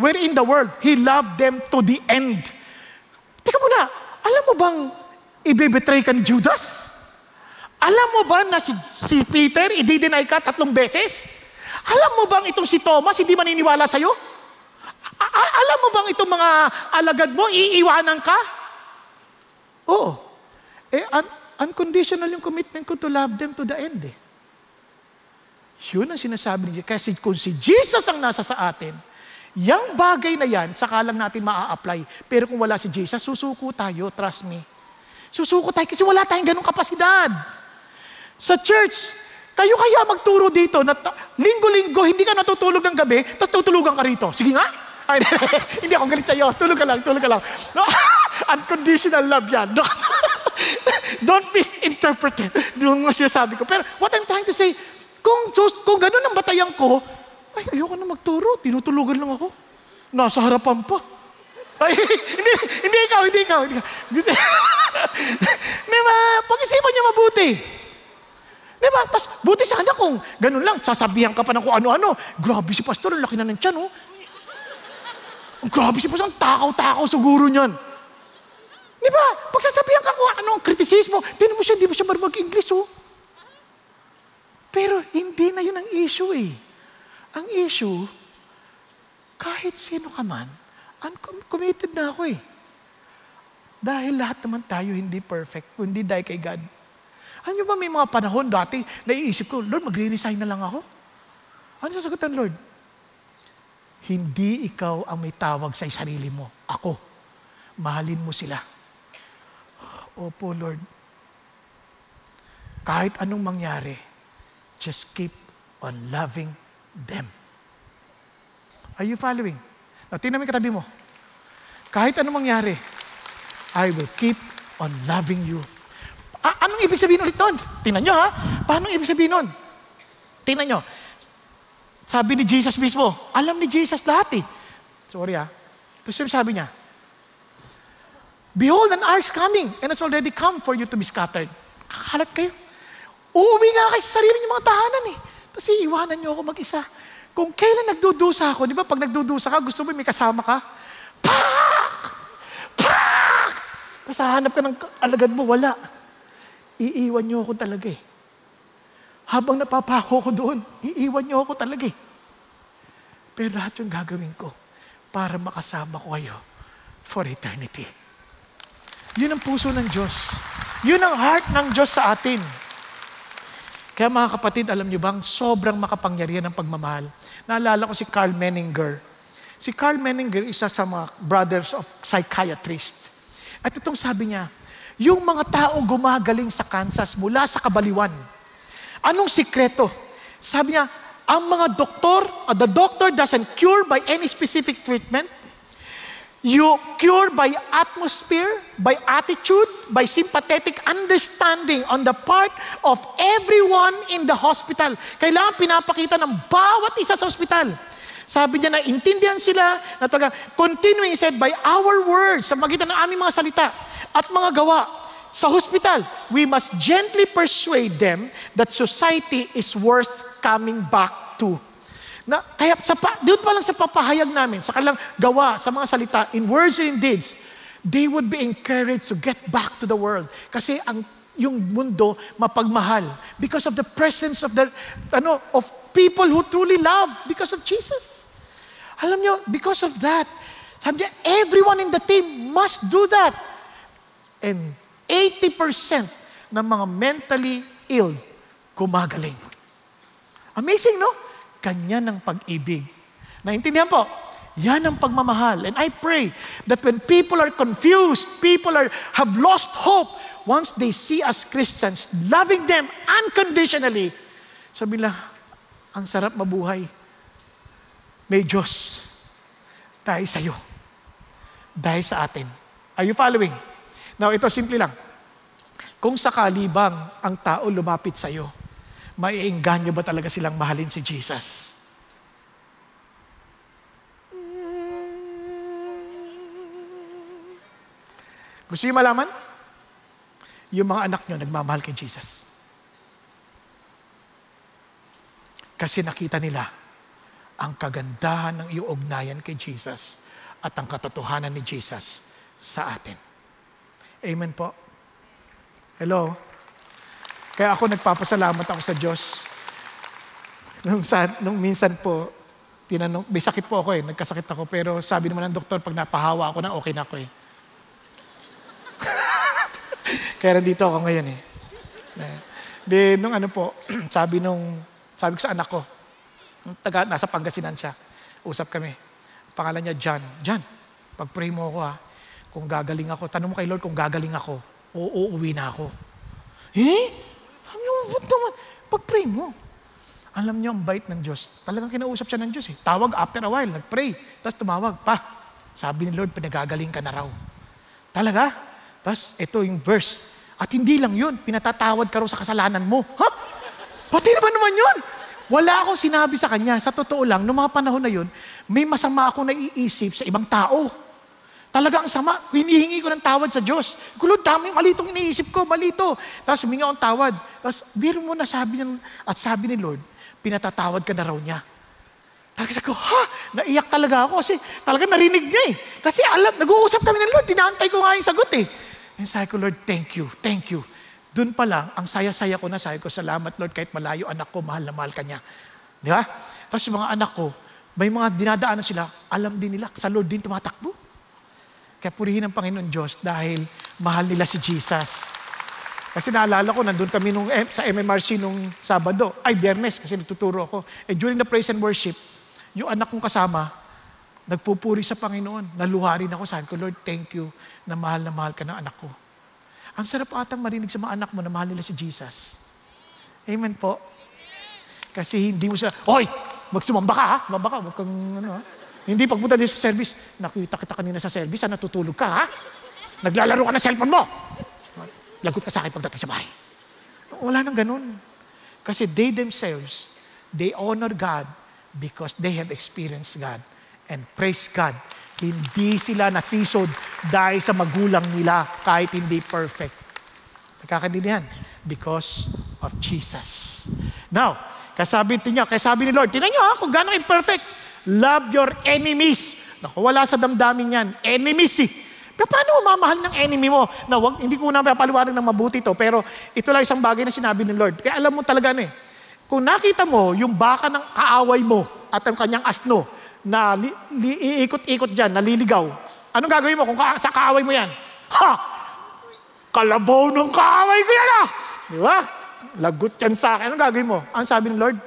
were in the world, he loved them to the end. Teka muna, alam mo bang ibibetray ka ni Judas? Alam mo ba na si, si Peter, i-deny ka tatlong beses? Alam mo bang itong si Thomas, hindi maniniwala sa'yo? A- alam mo bang itong mga alagad mo, iiwanan ka? Oo. Eh, un- unconditional yung commitment ko to love them to the end eh. Yun ang sinasabi niya. Kasi kung si Jesus ang nasa sa atin, yung bagay na yan, saka natin maa-apply. Pero kung wala si Jesus, susuko tayo, trust me. Susuko tayo kasi wala tayong ganong kapasidad. Sa church, kayo kaya magturo dito na linggo-linggo, hindi ka natutulog ng gabi, tapos tutulugan ka rito. Sige nga, ay, *laughs* hindi ako galit sa'yo. Tulog ka lang, tulog ka lang. *laughs* Unconditional love yan. Don't, *laughs* don't misinterpret it. Doon mo sinasabi ko. Pero what I'm trying to say, kung, kung ganun ang batayan ko, ay, ayoko na magturo. Tinutulugan lang ako. Nasa harapan pa. Ay, hindi, hindi ikaw, hindi ikaw. Hindi ikaw. diba? Pag-isipan niya mabuti. Diba? Tapos, buti sa kanya kung ganun lang, sasabihan ka pa ng kung ano-ano. Grabe si pastor, laki na ng tiyan, oh grabe si boss, takaw-takaw sa guro niyan. Di ba? Pagsasabihan ka kung anong kritisismo, tinan mo siya, di mo siya marunong english oh. Pero hindi na yun ang issue, eh. Ang issue, kahit sino ka man, uncommitted na ako, eh. Dahil lahat naman tayo hindi perfect, kundi dahil kay God. Ano ba, may mga panahon dati, naiisip ko, Lord, mag resign na lang ako. Ano sasagot ng Lord? Hindi ikaw ang may tawag sa sarili mo. Ako. Mahalin mo sila. Opo, Lord. Kahit anong mangyari, just keep on loving them. Are you following? Now, tingnan mo yung katabi mo. Kahit anong mangyari, I will keep on loving you. A- anong ibig sabihin ulit nun? Tingnan nyo ha. Paano ibig sabihin nun? Tingnan nyo. Sabi ni Jesus mismo, alam ni Jesus lahat eh. Sorry ah. Tapos sabi niya, Behold, an hour coming, and it's already come for you to be scattered. Kakalat kayo. Uuwi nga kayo sa sarili niyo mga tahanan eh. Tapos iiwanan niyo ako mag-isa. Kung kailan nagdudusa ako, di ba pag nagdudusa ka, gusto mo may kasama ka? Pak! Pak! Tapos hahanap ka ng alagad mo, wala. Iiwan niyo ako talaga eh habang napapako ko doon, iiwan niyo ako talaga eh. Pero lahat yung gagawin ko para makasama ko kayo for eternity. Yun ang puso ng Diyos. Yun ang heart ng Diyos sa atin. Kaya mga kapatid, alam niyo bang sobrang makapangyarihan ng pagmamahal. Naalala ko si Carl Menninger. Si Carl Menninger, isa sa mga brothers of psychiatrist. At itong sabi niya, yung mga tao gumagaling sa Kansas mula sa kabaliwan, Anong sikreto? Sabi niya, ang mga doktor, uh, the doctor doesn't cure by any specific treatment. You cure by atmosphere, by attitude, by sympathetic understanding on the part of everyone in the hospital. Kailangan pinapakita ng bawat isa sa hospital. Sabi niya na intindihan sila na talaga continuing said by our words sa magitan ng aming mga salita at mga gawa sa hospital. We must gently persuade them that society is worth coming back to. Na, kaya sa pa, doon pa lang sa papahayag namin, sa kalang gawa, sa mga salita, in words and in deeds, they would be encouraged to get back to the world. Kasi ang yung mundo mapagmahal because of the presence of the ano of people who truly love because of Jesus. Alam niyo, because of that, sabi niya, everyone in the team must do that. And 80% ng mga mentally ill kumagaling. Amazing, no? Kanya ng pag-ibig. Naintindihan po? Yan ang pagmamahal. And I pray that when people are confused, people are, have lost hope, once they see us Christians loving them unconditionally, sabi nila, ang sarap mabuhay. May Diyos dahil iyo. Dahil sa atin. Are you following? Now, ito simple lang. Kung sakali bang ang tao lumapit sa iyo, maiinganyo ba talaga silang mahalin si Jesus? Gusto niyo malaman? Yung mga anak niyo nagmamahal kay Jesus. Kasi nakita nila ang kagandahan ng iyong ugnayan kay Jesus at ang katotohanan ni Jesus sa atin. Amen po. Hello? Kaya ako nagpapasalamat ako sa Diyos. Nung, sa, nung minsan po, tinanong, may sakit po ako eh, nagkasakit ako, pero sabi naman ng doktor, pag napahawa ako na, okay na ako eh. *laughs* Kaya nandito ako ngayon eh. Di, nung ano po, *clears throat* sabi nung, sabi ko sa anak ko, taga, nasa Pangasinan siya, usap kami. Pangalan niya, John. John, pag-pray mo ako ha. Kung gagaling ako, tanong mo kay Lord kung gagaling ako, uuwi na ako. Eh? Alam niyo, what naman? Pag-pray mo. Alam niyo ang bait ng Diyos. Talagang kinausap siya ng Diyos eh. Tawag after a while, nag-pray. Tapos tumawag, pa, sabi ni Lord, pinagagaling ka na raw. Talaga? Tapos ito yung verse. At hindi lang yun, pinatatawad ka raw sa kasalanan mo. Ha? Pati naman naman yun. Wala ako sinabi sa kanya. Sa totoo lang, noong mga panahon na yun, may masama akong naiisip sa ibang tao. Talaga ang sama. Hinihingi ko ng tawad sa Diyos. Gulo, dami, malitong iniisip ko, Malito. Tapos humingi ako ng tawad. Tapos biro mo na sabi niya, at sabi ni Lord, pinatatawad ka na raw niya. Talaga sabi ko, ha? Naiyak talaga ako kasi talaga narinig niya eh. Kasi alam, nag-uusap kami ng Lord, tinaantay ko nga yung sagot eh. And sabi ko, Lord, thank you, thank you. Doon pa lang, ang saya-saya ko na, sabi ko, salamat Lord, kahit malayo anak ko, mahal na mahal ka niya. Di ba? Tapos yung mga anak ko, may mga dinadaanan sila, alam din nila, sa Lord din tumatakbo. Kaya purihin ang Panginoon Diyos dahil mahal nila si Jesus. Kasi naalala ko, nandun kami nung, eh, sa MMRC nung Sabado, ay, Biyernes, kasi nagtuturo ako. And eh, during the praise and worship, yung anak kong kasama, nagpupuri sa Panginoon. Naluharin ako, sabi ko, Lord, thank you na mahal na mahal ka ng anak ko. Ang sarap atang marinig sa mga anak mo na mahal nila si Jesus. Amen po. Kasi hindi mo siya, Hoy! Magsumamba ka ha! Sumamba ka! Huwag kang ano ha! Hindi pagpunta din sa service, nakita kita kanina sa service, ha, ah, natutulog ka, ha? Naglalaro ka ng cellphone mo. Lagot ka sa akin pagdating sa bahay. Wala nang ganun. Kasi they themselves, they honor God because they have experienced God and praise God. Hindi sila natisod dahil sa magulang nila kahit hindi perfect. Nakakaintindihan? Because of Jesus. Now, kasabi niya, kasabi ni Lord, tinan niyo ha, kung gano'ng imperfect, Love your enemies. Naku, wala sa damdamin yan. Enemies eh. Pero paano mamahal ng enemy mo? Na wag, hindi ko na papaliwanag ng mabuti to, pero ito lang isang bagay na sinabi ni Lord. Kaya alam mo talaga ano eh, kung nakita mo yung baka ng kaaway mo at ang kanyang asno na li, li, iikot-ikot dyan, naliligaw, anong gagawin mo kung ka, sa kaaway mo yan? Ha! Kalabaw ng kaaway ko yan ah! Di ba? Lagot yan sa akin. Anong gagawin mo? Ang sabi ng Lord,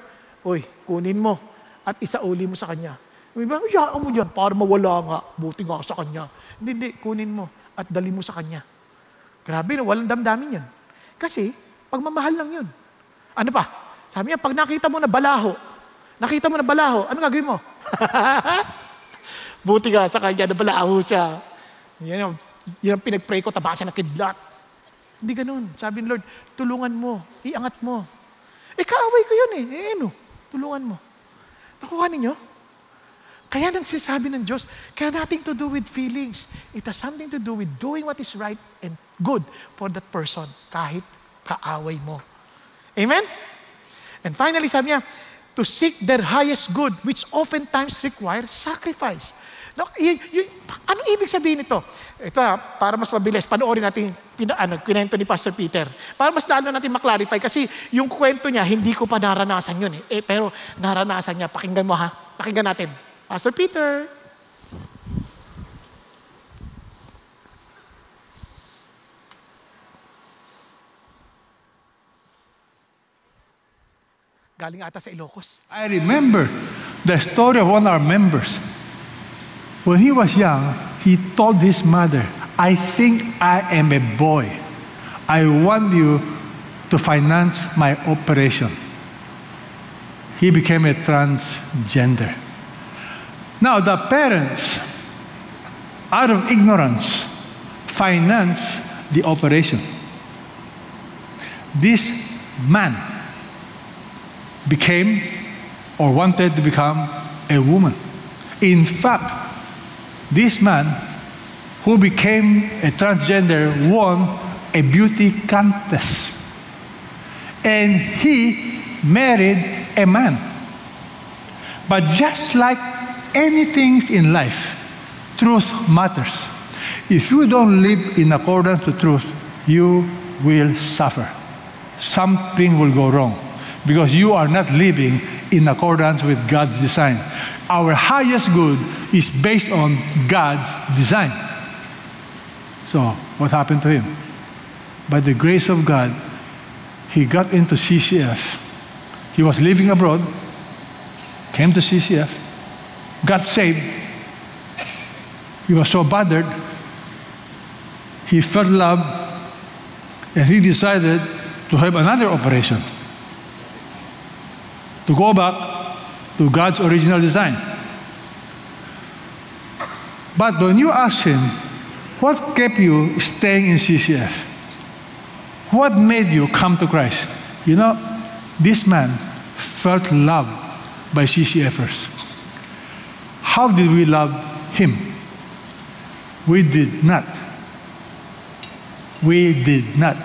Uy, kunin mo at isauli mo sa kanya. Diba? Hayaan mo yan para mawala nga. Buti nga sa kanya. Hindi, hindi. Kunin mo at dali mo sa kanya. Grabe na, walang damdamin yan. Kasi, pagmamahal lang yun. Ano pa? Sabi niya, pag nakita mo na balaho, nakita mo na balaho, ano gagawin mo? *laughs* Buti nga sa kanya, balaho siya. Yan ang, yan ang pinag-pray ko, taba siya na kidlat. Hindi ganun. Sabi ni Lord, tulungan mo, iangat mo. Eh, kaaway ko yun eh. Eh, ano? Tulungan mo. Nakuha ninyo? Kaya nang sinasabi ng Diyos, kaya nothing to do with feelings. It has something to do with doing what is right and good for that person, kahit kaaway mo. Amen? And finally, sabi niya, to seek their highest good, which oftentimes requires sacrifice. No, yun, yun, ano ibig sabihin nito? Ito ha, para mas mabilis, panoorin natin pina, ano, kwento ni Pastor Peter. Para mas lalo natin maklarify kasi yung kwento niya, hindi ko pa naranasan yun eh. eh pero naranasan niya. Pakinggan mo ha. Pakinggan natin. Pastor Peter. Galing ata sa Ilocos. I remember the story of one of our members. When he was young, he told his mother, I think I am a boy. I want you to finance my operation. He became a transgender. Now, the parents, out of ignorance, finance the operation. This man became or wanted to become a woman. In fact, this man, who became a transgender, won a beauty contest. And he married a man. But just like anything in life, truth matters. If you don't live in accordance to truth, you will suffer. Something will go wrong because you are not living in accordance with God's design our highest good is based on God's design. So, what happened to him? By the grace of God, he got into CCF. He was living abroad, came to CCF, got saved. He was so bothered, he felt love, and he decided to have another operation. To go back to God's original design. But when you ask Him, what kept you staying in CCF? What made you come to Christ? You know, this man felt loved by CCFers. How did we love him? We did not. We did not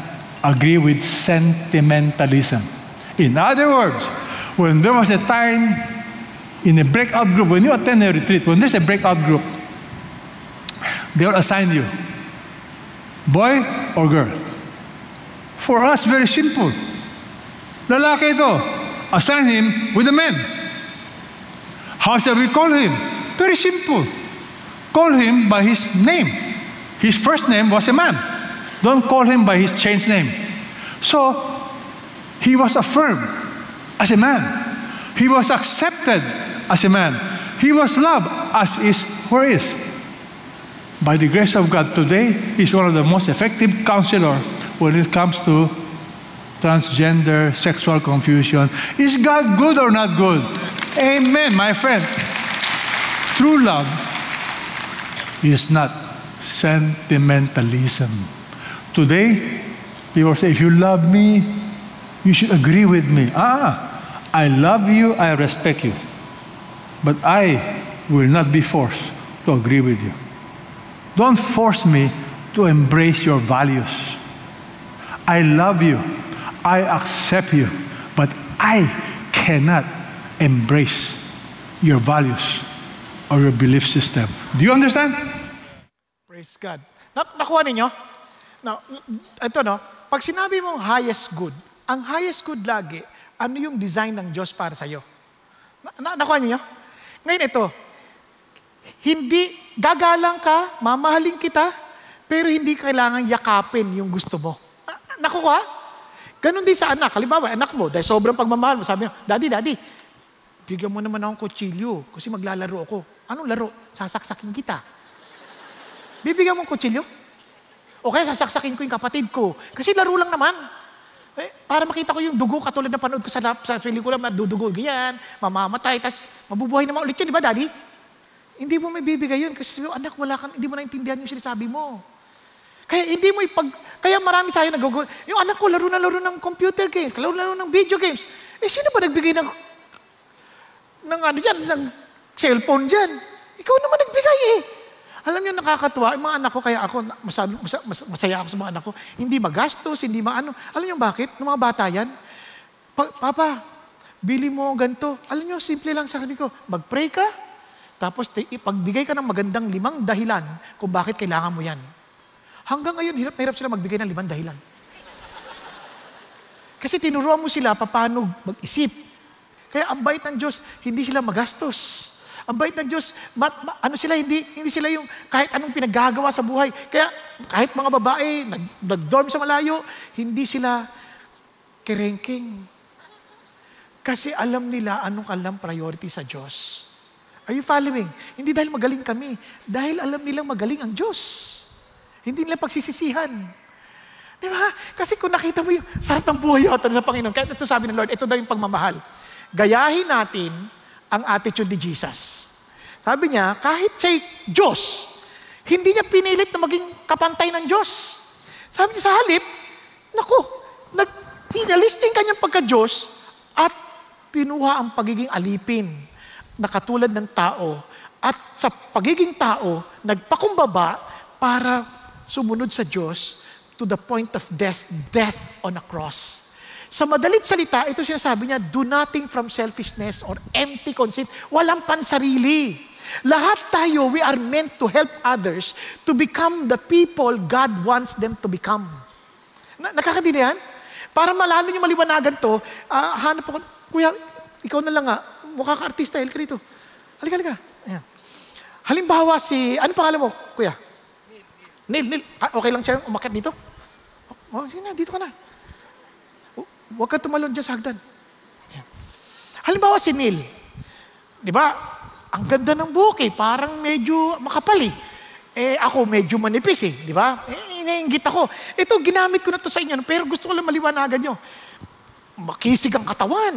agree with sentimentalism. In other words, when there was a time in a breakout group, when you attend a retreat, when there's a breakout group, they'll assign you boy or girl. For us, very simple. Lalaki ito. Assign him with a man. How shall we call him? Very simple. Call him by his name. His first name was a man. Don't call him by his changed name. So, he was affirmed as a man. He was accepted as a man. He was loved as is who is. is. By the grace of God, today he's one of the most effective counselor when it comes to transgender sexual confusion. Is God good or not good? Amen, my friend. True love is not sentimentalism. Today, people say, if you love me, you should agree with me. Ah, I love you, I respect you. But I will not be forced to agree with you. Don't force me to embrace your values. I love you. I accept you. But I cannot embrace your values or your belief system. Do you understand? Praise God. nakuha ninyo? Now, ito no, pag sinabi mong highest good, ang highest good lagi, ano yung design ng Diyos para sa'yo? Na, na nakuha ninyo? Ngayon ito, hindi gagalang ka, mamahalin kita, pero hindi kailangan yakapin yung gusto mo. Ah, ah, Nakuha? Ganon din sa anak. Halimbawa, anak mo, dahil sobrang pagmamahal mo, sabi niya, Daddy, Daddy, bigyan mo naman akong kutsilyo kasi maglalaro ako. Anong laro? Sasaksakin kita. Bibigyan mo ng kutsilyo? O kaya sasaksakin ko yung kapatid ko. Kasi laro lang naman. Eh, para makita ko yung dugo, katulad ng panood ko sa, sa pelikula, madudugo, ganyan, mamamatay, tapos mabubuhay naman ulit yun, di ba, daddy? Hindi mo may bibigay yun kasi anak, wala kang, hindi mo naintindihan yung sinasabi mo. Kaya hindi mo ipag... Kaya marami sa'yo akin nagugol. Yung anak ko, laro na laro ng computer games, laro na laro ng video games. Eh, sino ba nagbigay ng... ng ano dyan, ng cellphone dyan? Ikaw naman nagbigay eh. Alam niyo, nakakatuwa, yung mga anak ko, kaya ako, masaya, masaya ako sa mga anak ko, hindi magastos, hindi maano. Alam niyo bakit? Nung mga bata yan, Papa, bili mo ganto. Alam niyo, simple lang sa ko, mag-pray ka, tapos ipagbigay ka ng magandang limang dahilan kung bakit kailangan mo yan. Hanggang ngayon, hirap na hirap sila magbigay ng limang dahilan. Kasi tinuruan mo sila paano mag-isip. Kaya ang bait ng Diyos, hindi sila magastos. Ang bait ng Diyos, ma, ma, ano sila, hindi, hindi sila yung kahit anong pinaggagawa sa buhay. Kaya kahit mga babae, nag, nag-dorm sa malayo, hindi sila kerengking. Kasi alam nila anong alam priority sa Diyos. Are you following? Hindi dahil magaling kami, dahil alam nilang magaling ang Diyos. Hindi nila pagsisisihan. Di ba? Kasi kung nakita mo yung sarap ng buhay yata sa Panginoon, kahit ito sabi ng Lord, ito daw yung pagmamahal. Gayahin natin ang attitude ni Jesus. Sabi niya, kahit siya Diyos, hindi niya pinilit na maging kapantay ng Diyos. Sabi niya sa halip, naku, nag, sinalis niya yung kanyang pagka-Diyos at tinuha ang pagiging alipin na katulad ng tao at sa pagiging tao, nagpakumbaba para sumunod sa Diyos to the point of death, death on a cross. Sa madalit salita, ito sinasabi niya, do nothing from selfishness or empty conceit. Walang pansarili. Lahat tayo, we are meant to help others to become the people God wants them to become. Na- Nakakadina yan? Para malalo niyo maliwanagan to, uh, hanap ako, kuya, ikaw na lang nga, ah. mukha ka artista, halika rito. Halika, halika. Ayan. Halimbawa si, ano pangalan mo, kuya? Neil, Neil. Ah, okay lang siya umakyat dito? Oh, oh, sige na, dito ka na. Huwag ka tumalon dyan sa hagdan. Halimbawa si Neil, di ba, ang ganda ng buhok eh, parang medyo makapali. Eh. eh, ako medyo manipis eh, di ba? Eh, inainggit ako. Ito, ginamit ko na to sa inyo, pero gusto ko lang maliwanagan nyo. Makisig ang katawan.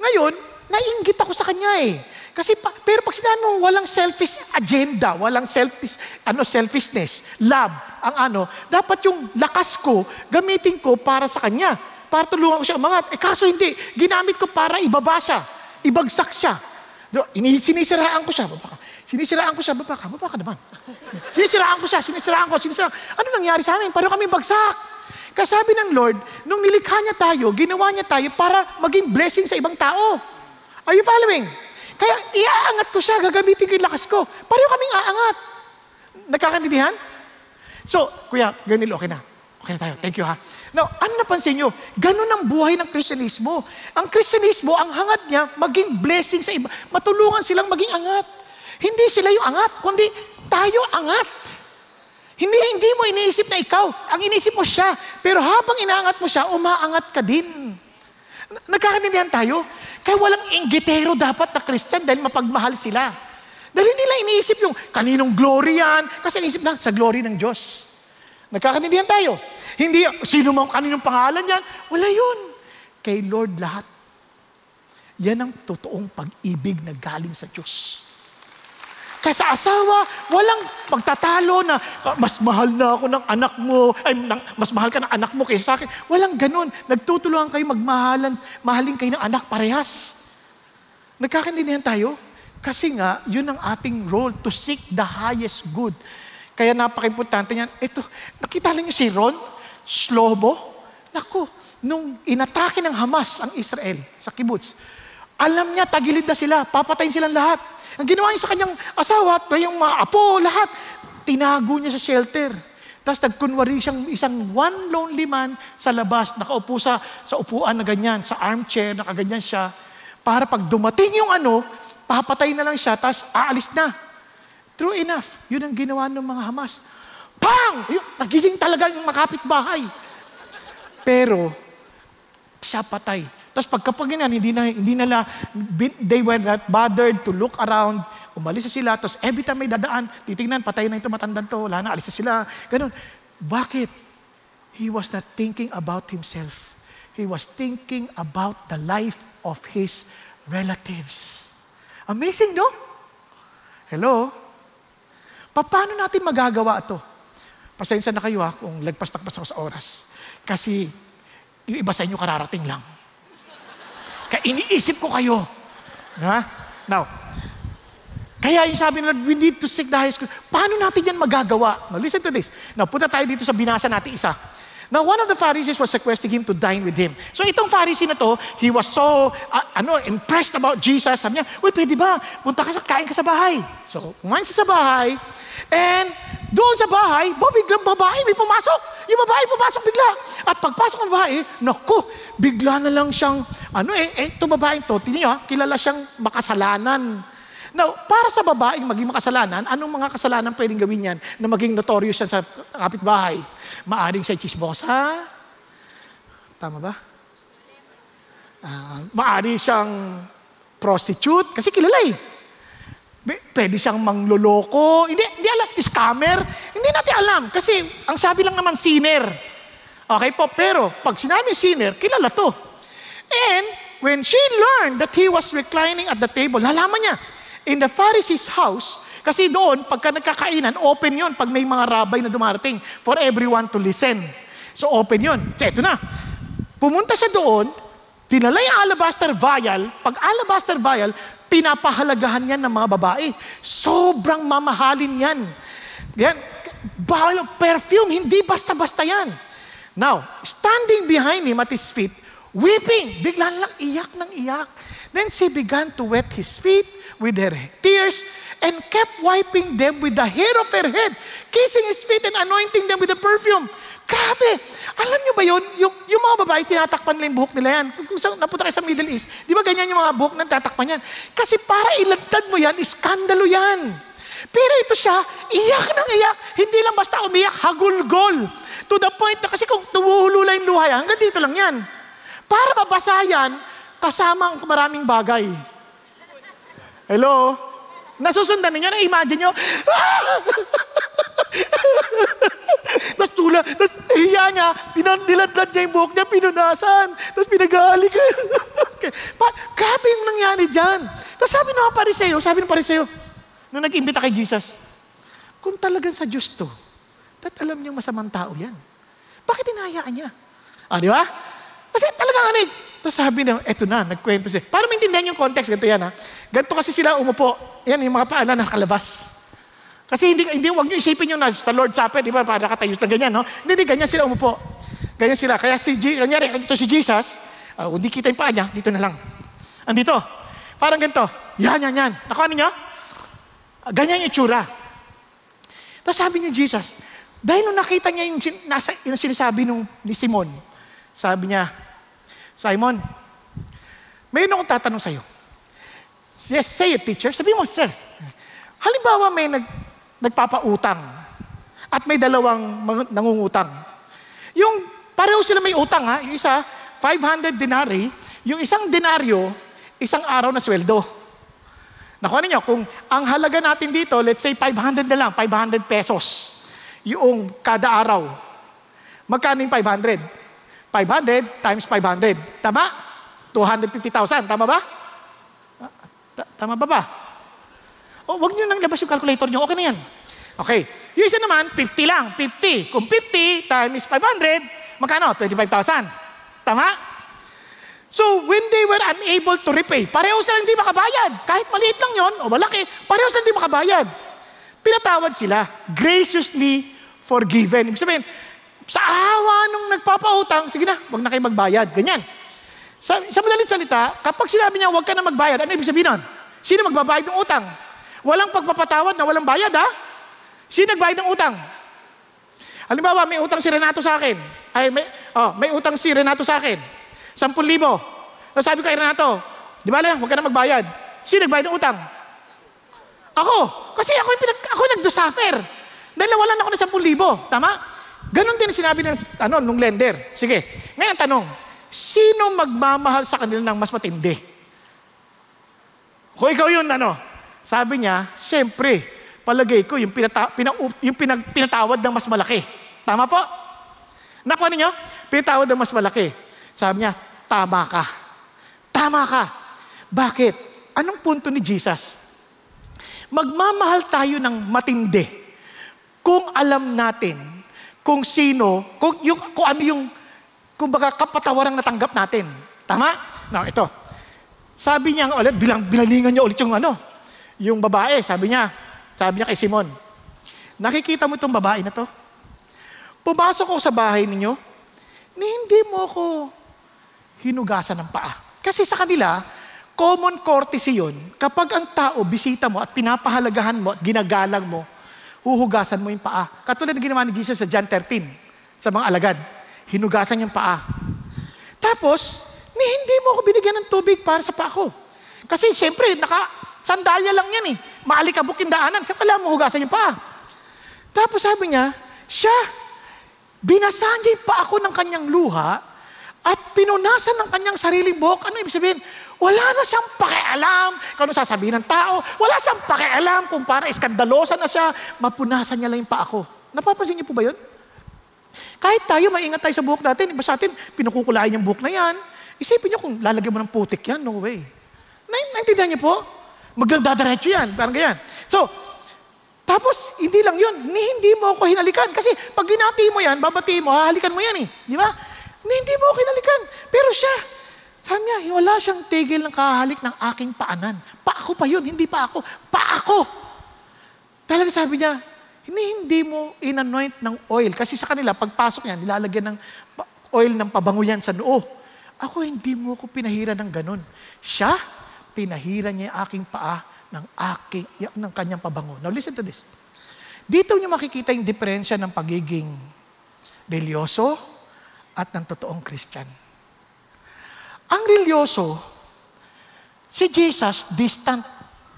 Ngayon, nainggit ako sa kanya eh. Kasi, pa, pero pag sinabi mo, walang selfish agenda, walang selfish, ano, selfishness, love, ang ano, dapat yung lakas ko, gamitin ko para sa kanya para tulungan ko siya umangat. Eh kaso hindi, ginamit ko para ibaba siya, ibagsak siya. Ini sinisiraan ko siya, baba ka. Sinisiraan ko siya, baba ka, baba ka naman. *laughs* sinisiraan ko siya, sinisiraan ko, sinisiraan. Ano nangyari sa amin? Pareho kami bagsak. Kasabi ng Lord, nung nilikha niya tayo, ginawa niya tayo para maging blessing sa ibang tao. Are you following? Kaya iaangat ko siya, gagamitin ko yung lakas ko. Pareho kaming aangat. Nagkakantindihan? So, kuya, ganil, okay na. Okay na tayo. Thank you ha. Now, ano napansin nyo? Ganun ang buhay ng Kristyanismo. Ang Kristyanismo, ang hangad niya, maging blessing sa iba. Matulungan silang maging angat. Hindi sila yung angat, kundi tayo angat. Hindi, hindi mo iniisip na ikaw. Ang iniisip mo siya. Pero habang inaangat mo siya, umaangat ka din. Nagkakaintindihan tayo? Kaya walang inggitero dapat na Christian dahil mapagmahal sila. Dahil hindi nila iniisip yung kaninong glory yan, kasi iniisip na sa glory ng Diyos. Nagkakaintindihan tayo. Hindi, sino mang kaninong pangalan yan, wala yun. Kay Lord lahat. Yan ang totoong pag-ibig na galing sa Diyos. Kasi asawa, walang pagtatalo na mas mahal na ako ng anak mo, ay ng, mas mahal ka ng anak mo kaysa sa akin. Walang ganun. Nagtutulungan kayo magmahalan, mahalin kayo ng anak parehas. Nagkakaintindihan tayo? Kasi nga, yun ang ating role, to seek the highest good. Kaya napaka niyan. Ito, nakita lang niyo si Ron, Slobo. Naku, nung inatake ng Hamas ang Israel sa kibbutz, alam niya, tagilid na sila, papatayin silang lahat. Ang ginawa niya sa kanyang asawa at yung mga apo, lahat, tinago niya sa shelter. Tapos nagkunwari siyang isang one lonely man sa labas, nakaupo sa, sa upuan na ganyan, sa armchair, nakaganyan siya, para pag dumating yung ano, papatay na lang siya, tapos aalis na. True enough, yun ang ginawa ng mga Hamas. Pang! Yung, nagising talaga yung makapitbahay. Pero, siya patay. Tapos pagkapaginan, hindi na, hindi na, they were not bothered to look around. Umalis sila, tapos every time may dadaan, titignan, patay na ito, matandang to, wala na, alis na sila. Ganun. Bakit? He was not thinking about himself. He was thinking about the life of his relatives. Amazing, no? Hello? Paano natin magagawa ito? Pasensya na kayo ha kung lagpas-tagpas ako sa oras. Kasi yung iba sa inyo kararating lang. Kaya iniisip ko kayo. Ha? Now, kaya yung sabi na, we need to seek the highest good. Paano natin yan magagawa? Now, listen to this. Now, punta tayo dito sa binasa natin isa. Now, one of the Pharisees was requesting him to dine with him. So itong Pharisee na to, he was so uh, ano, impressed about Jesus. Sabi niya, uy, pwede ba? Punta ka sa, kain ka sa bahay. So, kumain siya sa bahay. And doon sa bahay, ba, biglang babae may pumasok. Yung babae pumasok bigla. At pagpasok ng babae, naku, bigla na lang siyang, ano eh, eh itong babae to, tingin nyo ha, kilala siyang makasalanan Now, para sa babaeng maging makasalanan, anong mga kasalanan pwedeng gawin yan na maging notorious yan sa kapitbahay? Maaring siya chismosa. Tama ba? Uh, ah, maari siyang prostitute. Kasi kilala eh. Pwede siyang mangloloko. Hindi, hindi alam. Scammer. Hindi natin alam. Kasi ang sabi lang naman sinner. Okay po, pero pag sinabi sinner, kilala to. And when she learned that he was reclining at the table, nalaman niya, In the Pharisee's house, kasi doon, pagka nagkakainan, open yon pag may mga rabay na dumarating for everyone to listen. So open yon. So eto na. Pumunta siya doon, dinala yung alabaster vial. Pag alabaster vial, pinapahalagahan yan ng mga babae. Sobrang mamahalin yan. Yan. Bawal perfume, hindi basta-basta yan. Now, standing behind him at his feet, weeping, bigla lang iyak ng iyak. Then she began to wet his feet with her tears and kept wiping them with the hair of her head, kissing his feet and anointing them with the perfume. Grabe! Alam nyo ba yun? Yung, yung mga babae, tinatakpan nila yung buhok nila yan. Kung sa, napunta kayo sa Middle East, di ba ganyan yung mga buhok na tatakpan yan? Kasi para ilantad mo yan, iskandalo yan. Pero ito siya, iyak ng iyak. Hindi lang basta umiyak, hagulgol. To the point na kasi kung tumuhulula yung luha yan, hanggang dito lang yan. Para mabasa yan, kasama ang maraming bagay. Hello? Nasusundan ninyo, na-imagine nyo, Tapos *laughs* tula, tapos hiya niya, niladlad niya yung buhok niya, pinunasan, tapos pinagali ka. *laughs* okay. pa- grabe yung nangyari dyan. Tapos sabi ng pariseo, sabi ng pariseo, nung nag-imbita kay Jesus, kung talagang sa Diyos to, tat alam niyang masamang tao yan. Bakit inayaan niya? Ah, di ba? Kasi talagang ano eh, tapos sabi na, eto na, nagkwento siya. Para maintindihan yung context, ganito yan ha. Ganito kasi sila umupo. Yan, yung mga paalan na nakalabas. Kasi hindi, hindi, wag nyo isipin yung nasa Lord Supper, di ba? Para katayos na ganyan, no? Hindi, hindi, ganyan sila umupo. Ganyan sila. Kaya si, kanyari, ito si Jesus, uh, hindi kita yung paa niya, dito na lang. Andito. Parang ganito. Yan, yan, yan. Nakuha ninyo? Uh, ganyan yung itsura. Tapos sabi ni Jesus, dahil nung nakita niya yung, nasa, yung sinasabi nung, ni Simon, sabi niya, Simon, mayroon ano akong tatanong sa'yo. Yes, say it, teacher. Sabi mo, sir, halimbawa may nag, nagpapautang at may dalawang nangungutang. Yung pareho sila may utang ha, yung isa 500 denari, yung isang denaryo, isang araw na sweldo. Nakuha ninyo, kung ang halaga natin dito, let's say 500 na lang, 500 pesos, yung kada araw. Magkano yung 500? 500 times 500. Tama? 250,000. Tama ba? Ah, tama ba ba? O, oh, wag nyo nang labas yung calculator nyo. Okay na yan. Okay. Yung isa naman, 50 lang. 50. Kung 50 times 500, magkano? 25,000. Tama? So, when they were unable to repay, pareho sila hindi makabayad. Kahit maliit lang yon o malaki, pareho sila hindi makabayad. Pinatawad sila. Graciously forgiven. Ibig sabihin, sa awa nung nagpapautang, sige na, wag na kayo magbayad. Ganyan. Sa, sa madalit salita, kapag sinabi niya huwag ka na magbayad, ano ibig sabihin nun? Sino magbabayad ng utang? Walang pagpapatawad na walang bayad, ha? Sino nagbayad ng utang? Halimbawa, may utang si Renato sa akin. Ay, may, oh, may utang si Renato sa akin. Sampun libo. sabi ko kay Renato, di ba lang, huwag ka na magbayad. Sino nagbayad ng utang? Ako. Kasi ako, yung pinag, ako nagdusuffer. Dahil nawalan ako ng sampun libo. Tama? Ganon din sinabi ng, ano, nung lender. Sige, ngayon tanong, sino magmamahal sa kanila ng mas matindi? Kung ikaw yun, ano, sabi niya, siyempre, palagay ko, yung, pinata, pina, yung pinag, pinatawad ng mas malaki. Tama po? Nakuha ninyo? Pinatawad ng mas malaki. Sabi niya, tama ka. Tama ka. Bakit? Anong punto ni Jesus? Magmamahal tayo ng matindi kung alam natin kung sino, kung, yung, kung ano yung, kung baga kapatawarang natanggap natin. Tama? Now, ito. Sabi niya ulit, bilang, binalingan niya ulit yung ano, yung babae, sabi niya, sabi niya kay Simon, nakikita mo itong babae na to? Pumasok ko sa bahay ninyo, ni hindi mo ako hinugasan ng paa. Kasi sa kanila, common courtesy yun, kapag ang tao bisita mo at pinapahalagahan mo at ginagalang mo, huhugasan mo yung paa. Katulad ng ginawa ni Jesus sa John 13, sa mga alagad. Hinugasan yung paa. Tapos, ni hindi mo ako binigyan ng tubig para sa paa ko. Kasi siyempre, naka, sandalya lang yan eh. Maalikabok yung daanan. Siya kailangan mo hugasan yung paa. Tapos sabi niya, siya, binasahan niya yung paa ko ng kanyang luha at pinunasan ng kanyang sariling buhok. Ano ibig sabihin? Wala na siyang pakialam kung ano sasabihin ng tao. Wala siyang pakialam kung para iskandalosa na siya. Mapunasan niya lang yung paa ko. Napapansin niyo po ba yun? Kahit tayo, maingat tayo sa buhok natin. Iba sa atin, pinukukulain yung buhok na yan. Isipin niyo kung lalagyan mo ng putik yan, no way. Naintindihan niyo po? Magdadaretso yan, parang ganyan. So, tapos, hindi lang yun, ni hindi mo ako hinalikan. Kasi pag binati mo yan, babati mo, hahalikan mo yan eh. Di ba? Ni hindi mo ako hinalikan. Pero siya, sabi niya, wala siyang tigil ng kahalik ng aking paanan. Pa ako pa yun, hindi pa ako. Pa ako! Talaga sabi niya, hindi, hindi mo inanoint ng oil. Kasi sa kanila, pagpasok niya, nilalagyan ng oil ng pabango yan sa noo. Ako, hindi mo ko pinahiran ng ganun. Siya, pinahiran niya aking paa ng, aking, ng kanyang pabango. Now listen to this. Dito niyo makikita yung diferensya ng pagiging relyoso at ng totoong Christian. Ang religyoso, si Jesus, distant.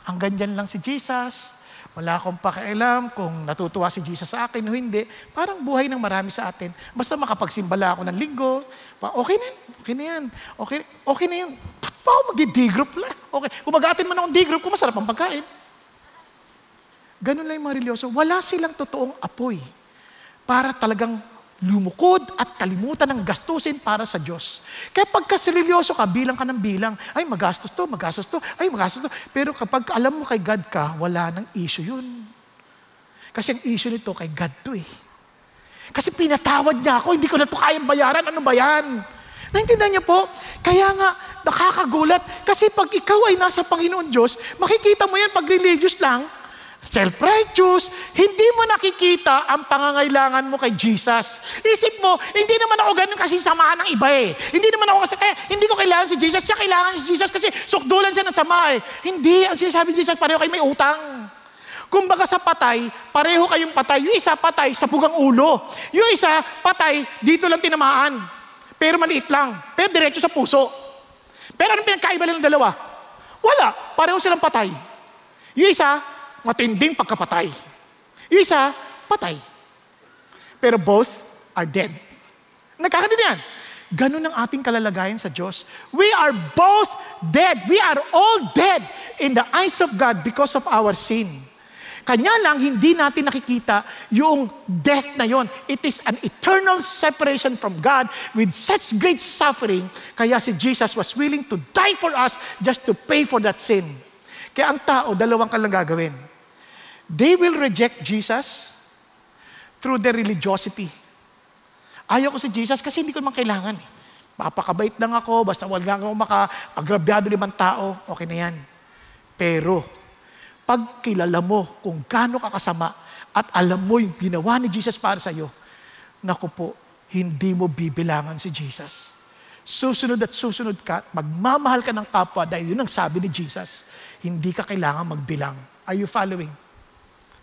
Ang ganyan lang si Jesus. Wala akong pakialam kung natutuwa si Jesus sa akin o hindi. Parang buhay ng marami sa atin. Basta makapagsimbala ako ng linggo, okay na, okay na yan. Okay, okay na yun. Pa ako d group na. Okay. Kung mag-atin man akong D group, kung masarap ang pagkain. Ganun lang yung mga religyoso. Wala silang totoong apoy para talagang lumukod at kalimutan ng gastusin para sa Diyos. Kaya pagkasililyoso ka, bilang ka ng bilang, ay magastos to, magastos to, ay magastos to. Pero kapag alam mo kay God ka, wala nang issue yun. Kasi ang issue nito kay God to eh. Kasi pinatawad niya ako, hindi ko na to kayang bayaran, ano ba yan? Naintindihan niyo po? Kaya nga, nakakagulat. Kasi pag ikaw ay nasa Panginoon Diyos, makikita mo yan pag religious lang, Self-righteous, hindi mo nakikita ang pangangailangan mo kay Jesus. Isip mo, hindi naman ako ganun kasi samahan ng iba eh. Hindi naman ako kasi, eh, hindi ko kailangan si Jesus. Siya kailangan si Jesus kasi sukdulan siya ng sama eh. Hindi, ang sinasabi ni Jesus, pareho kayo may utang. Kumbaga sa patay, pareho kayong patay. Yung isa patay sa bugang ulo. Yung isa patay, dito lang tinamaan. Pero maliit lang. Pero diretso sa puso. Pero anong pinagkaiba ng dalawa? Wala. Pareho silang patay. Yung isa, matinding pagkapatay. Isa, patay. Pero both are dead. Nagkakaintindihan? Ganun ang ating kalalagayan sa Diyos. We are both dead. We are all dead in the eyes of God because of our sin. Kanya lang, hindi natin nakikita yung death na yon. It is an eternal separation from God with such great suffering. Kaya si Jesus was willing to die for us just to pay for that sin. Kaya ang tao, dalawang kalang gagawin. They will reject Jesus through their religiosity. Ayaw ko si Jesus kasi hindi ko naman kailangan. Eh. Papakabait lang ako, basta wala akong maka-agrabyado limang tao, okay na yan. Pero, pag kilala mo kung gaano ka kasama at alam mo yung ginawa ni Jesus para sa'yo, naku po, hindi mo bibilangan si Jesus. Susunod at susunod ka at magmamahal ka ng kapwa dahil yun ang sabi ni Jesus, hindi ka kailangan magbilang. Are you following?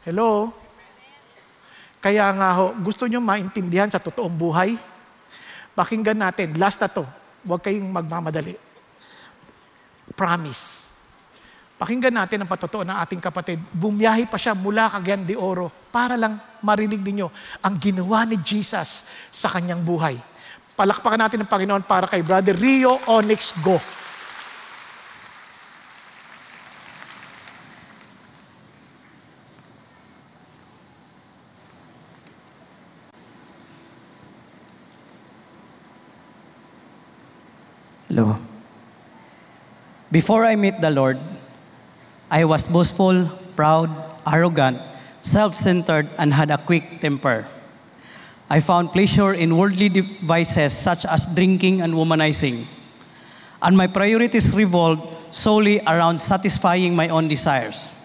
Hello? Kaya nga ho, gusto nyo maintindihan sa totoong buhay? Pakinggan natin, last na to. Huwag kayong magmamadali. Promise. Pakinggan natin ang patotoo ng ating kapatid. Bumiyahi pa siya mula Cagayan de Oro para lang marinig ninyo ang ginawa ni Jesus sa kanyang buhay. Palakpakan natin ang Panginoon para kay Brother Rio Onyx Go. Hello. Before I met the Lord, I was boastful, proud, arrogant, self centered, and had a quick temper. I found pleasure in worldly vices such as drinking and womanizing. And my priorities revolved solely around satisfying my own desires.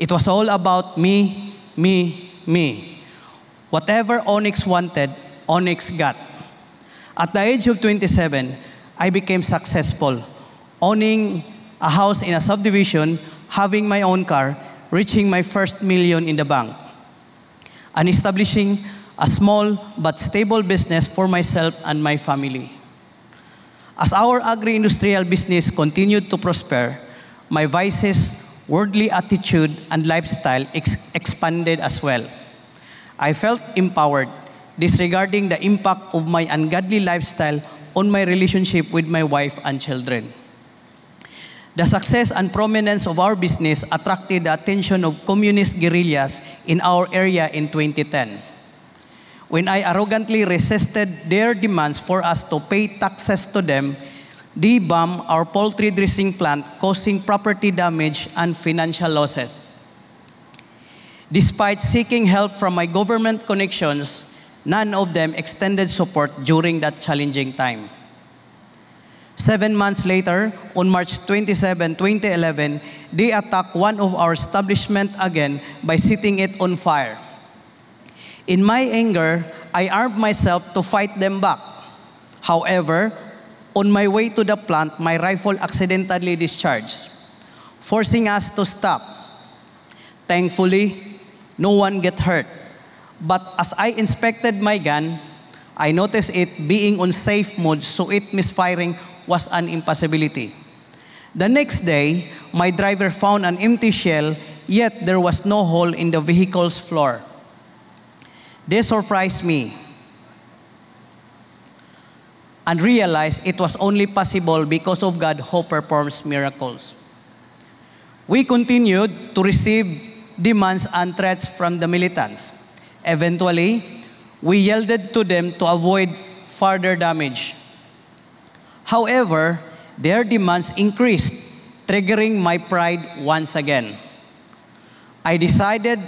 It was all about me, me, me. Whatever Onyx wanted, Onyx got. At the age of 27, I became successful, owning a house in a subdivision, having my own car, reaching my first million in the bank, and establishing a small but stable business for myself and my family. As our agri industrial business continued to prosper, my vices, worldly attitude, and lifestyle ex- expanded as well. I felt empowered, disregarding the impact of my ungodly lifestyle on my relationship with my wife and children. The success and prominence of our business attracted the attention of communist guerrillas in our area in 2010. When I arrogantly resisted their demands for us to pay taxes to them, they bombed our poultry dressing plant, causing property damage and financial losses. Despite seeking help from my government connections, None of them extended support during that challenging time. Seven months later, on March 27, 2011, they attacked one of our establishment again by setting it on fire. In my anger, I armed myself to fight them back. However, on my way to the plant, my rifle accidentally discharged, forcing us to stop. Thankfully, no one got hurt. But as I inspected my gun, I noticed it being on safe mode, so it misfiring was an impossibility. The next day, my driver found an empty shell, yet there was no hole in the vehicle's floor. This surprised me and realized it was only possible because of God who performs miracles. We continued to receive demands and threats from the militants. Eventually, we yielded to them to avoid further damage. However, their demands increased, triggering my pride once again. I decided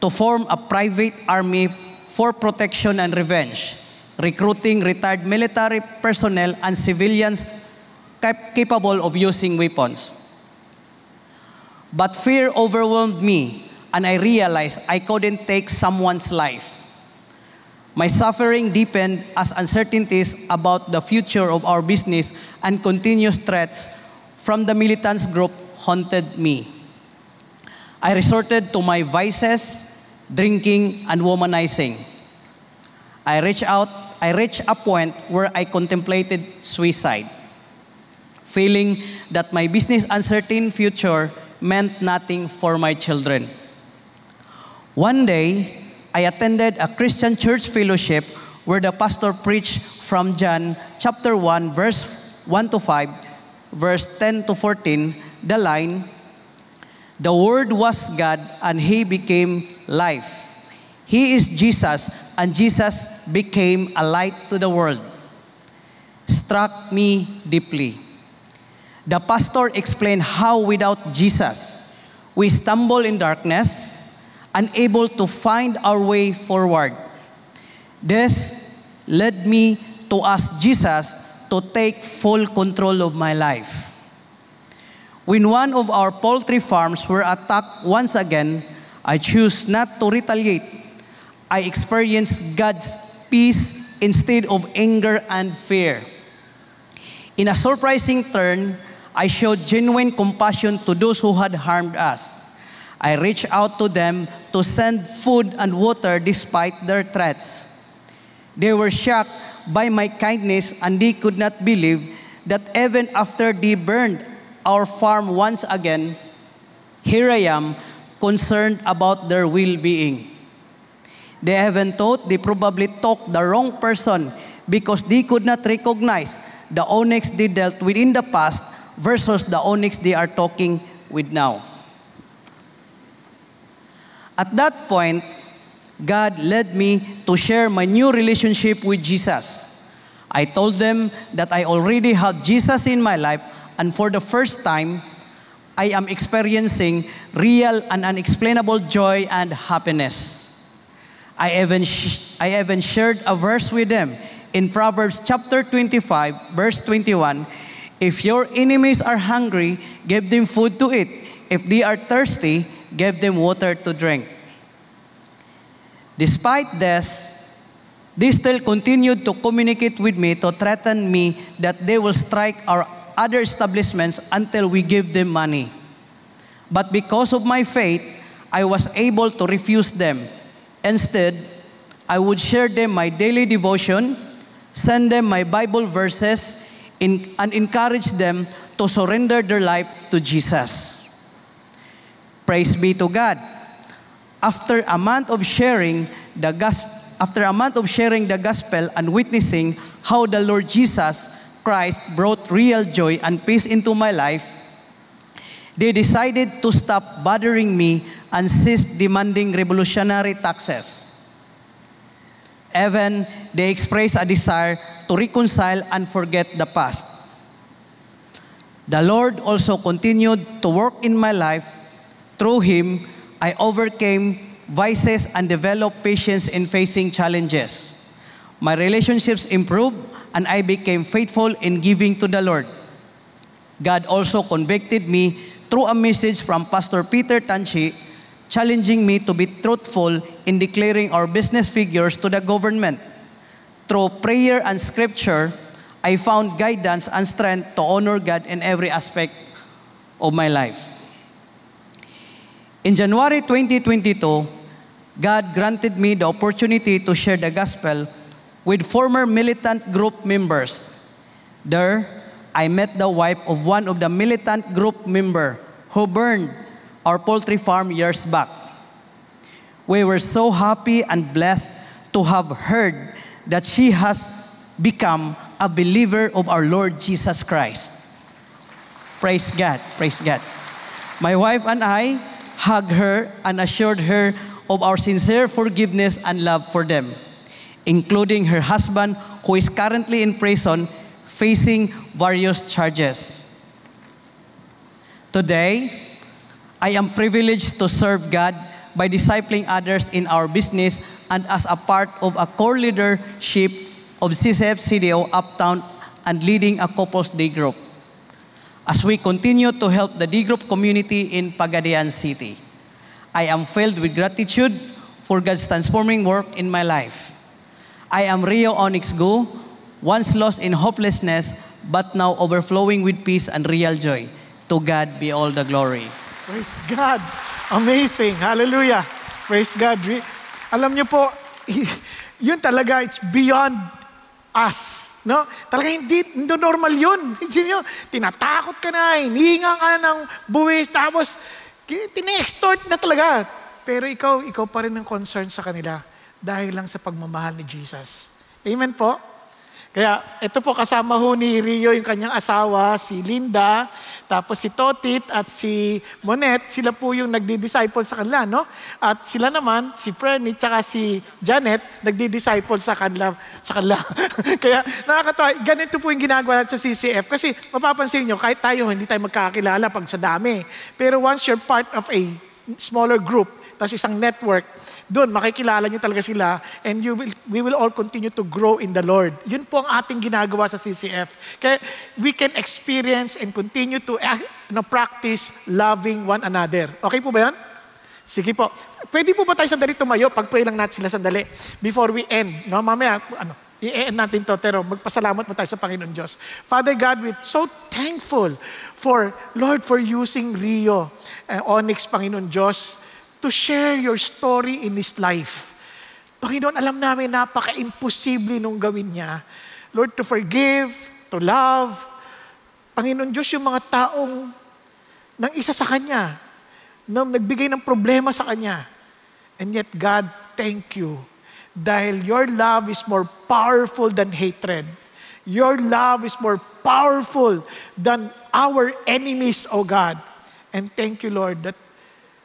to form a private army for protection and revenge, recruiting retired military personnel and civilians capable of using weapons. But fear overwhelmed me and I realized I couldn't take someone's life. My suffering deepened as uncertainties about the future of our business and continuous threats from the militants group haunted me. I resorted to my vices, drinking, and womanizing. I reached out, I reached a point where I contemplated suicide, feeling that my business uncertain future meant nothing for my children. One day, I attended a Christian church fellowship where the pastor preached from John chapter 1, verse 1 to 5, verse 10 to 14, the line, The Word was God, and He became life. He is Jesus, and Jesus became a light to the world. Struck me deeply. The pastor explained how without Jesus, we stumble in darkness, unable to find our way forward. This led me to ask Jesus to take full control of my life. When one of our poultry farms were attacked once again, I chose not to retaliate. I experienced God's peace instead of anger and fear. In a surprising turn, I showed genuine compassion to those who had harmed us. I reached out to them to send food and water despite their threats. They were shocked by my kindness and they could not believe that even after they burned our farm once again, here I am concerned about their well being. They haven't thought they probably talked the wrong person because they could not recognize the onyx they dealt with in the past versus the onyx they are talking with now. At that point, God led me to share my new relationship with Jesus. I told them that I already had Jesus in my life, and for the first time, I am experiencing real and unexplainable joy and happiness. I even, sh- I even shared a verse with them in Proverbs chapter 25, verse 21. If your enemies are hungry, give them food to eat. If they are thirsty, gave them water to drink. Despite this, they still continued to communicate with me to threaten me that they will strike our other establishments until we give them money. But because of my faith, I was able to refuse them. Instead, I would share them my daily devotion, send them my Bible verses, and encourage them to surrender their life to Jesus. Praise be to God. After a month of sharing the gospel, after a month of sharing the gospel and witnessing how the Lord Jesus Christ brought real joy and peace into my life, they decided to stop bothering me and cease demanding revolutionary taxes. Even they expressed a desire to reconcile and forget the past. The Lord also continued to work in my life through Him, I overcame vices and developed patience in facing challenges. My relationships improved, and I became faithful in giving to the Lord. God also convicted me through a message from Pastor Peter Tanchi, challenging me to be truthful in declaring our business figures to the government. Through prayer and scripture, I found guidance and strength to honor God in every aspect of my life. In January 2022, God granted me the opportunity to share the gospel with former militant group members. There, I met the wife of one of the militant group members who burned our poultry farm years back. We were so happy and blessed to have heard that she has become a believer of our Lord Jesus Christ. Praise God, praise God. My wife and I hugged her, and assured her of our sincere forgiveness and love for them, including her husband, who is currently in prison facing various charges. Today, I am privileged to serve God by discipling others in our business and as a part of a core leadership of CCF CDO Uptown and leading a couples day group. as we continue to help the D Group community in Pagadian City. I am filled with gratitude for God's transforming work in my life. I am Rio Onyx Go, once lost in hopelessness, but now overflowing with peace and real joy. To God be all the glory. Praise God. Amazing. Hallelujah. Praise God. Alam niyo po, *laughs* yun talaga, it's beyond us. No? Talaga hindi, hindi normal yun. Isipin *laughs* nyo, tinatakot ka na, hinihinga ka na ng buwis, tapos tine-extort na talaga. Pero ikaw, ikaw pa rin ang concern sa kanila dahil lang sa pagmamahal ni Jesus. Amen po? Kaya ito po kasama ho ni Rio yung kanyang asawa, si Linda, tapos si Totit at si Monet, sila po yung nagdi-disciple sa kanila, no? At sila naman, si Fernie, tsaka si Janet, nagdi-disciple sa kanila. Sa kanila. *laughs* Kaya nakakatawa, ganito po yung ginagawa natin sa CCF. Kasi mapapansin nyo, kahit tayo, hindi tayo magkakakilala pag sa dami. Pero once you're part of a smaller group, tapos isang network, doon makikilala niyo talaga sila and you will, we will all continue to grow in the Lord. Yun po ang ating ginagawa sa CCF. Kaya we can experience and continue to eh, no, practice loving one another. Okay po ba yan? Sige po. Pwede po ba tayo sandali tumayo? Pag-pray lang natin sila sandali before we end. No? Mamaya, ano, i-end natin to, pero magpasalamat mo tayo sa Panginoon Diyos. Father God, we're so thankful for, Lord, for using Rio, uh, Onyx, Panginoon Diyos, to share your story in His life. Panginoon, alam namin napaka-imposible nung gawin niya. Lord, to forgive, to love. Panginoon Diyos, yung mga taong nang isa sa Kanya, na nagbigay ng problema sa Kanya. And yet, God, thank you. Dahil your love is more powerful than hatred. Your love is more powerful than our enemies, O God. And thank you, Lord, that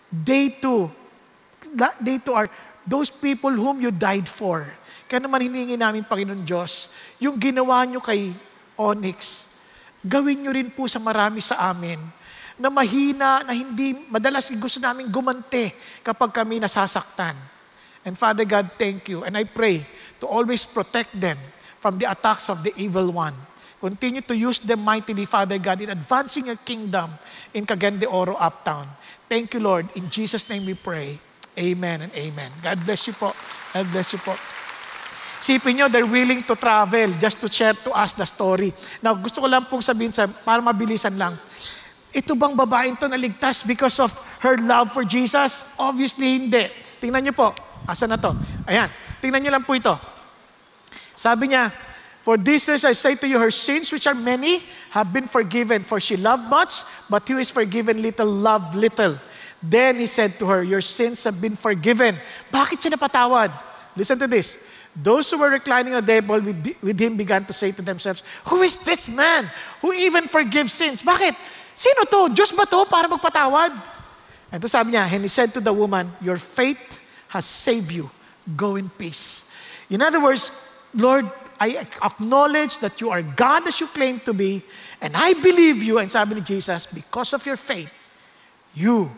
Day two. Day too are those people whom you died for. Kaya naman hiningi namin, Panginoon Diyos, yung ginawa nyo kay Onyx, gawin nyo rin po sa marami sa amin na mahina, na hindi, madalas gusto namin gumante kapag kami nasasaktan. And Father God, thank you. And I pray to always protect them from the attacks of the evil one. Continue to use them mightily, Father God, in advancing your kingdom in Cagayan Oro Uptown. Thank you, Lord. In Jesus' name we pray. Amen and amen. God bless you po. God bless you po. Sipin nyo, they're willing to travel just to share to us the story. Now, gusto ko lang pong sabihin sa, para mabilisan lang, ito bang babaeng to naligtas because of her love for Jesus? Obviously, hindi. Tingnan nyo po. Asa na to? Ayan. Tingnan nyo lang po ito. Sabi niya, For this, things I say to you, her sins, which are many, have been forgiven, for she loved much, but who is forgiven little, loved little. Then he said to her, Your sins have been forgiven. Bakit siya napatawad? Listen to this. Those who were reclining at the table with, him began to say to themselves, Who is this man who even forgives sins? Bakit? Sino to? Diyos ba to para magpatawad? And sabi niya, and he said to the woman, Your faith has saved you. Go in peace. In other words, Lord, I acknowledge that you are God as you claim to be, and I believe you. And sabi ni Jesus, because of your faith, you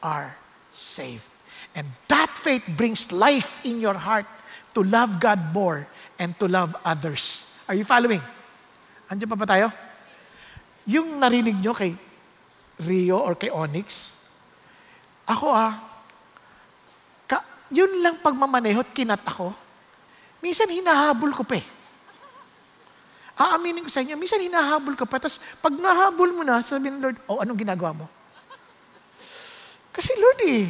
are saved. And that faith brings life in your heart to love God more and to love others. Are you following? Andiyan pa ba tayo? Yung narinig nyo kay Rio or kay Onyx, ako ah, ka, yun lang pagmamaneho, kinat ako. Minsan hinahabol ko pa eh. Aaminin ko sa inyo, minsan hinahabol ko pa. Tapos pag nahabol mo na, sabihin, Lord, oh, anong ginagawa mo? Kasi Lord eh,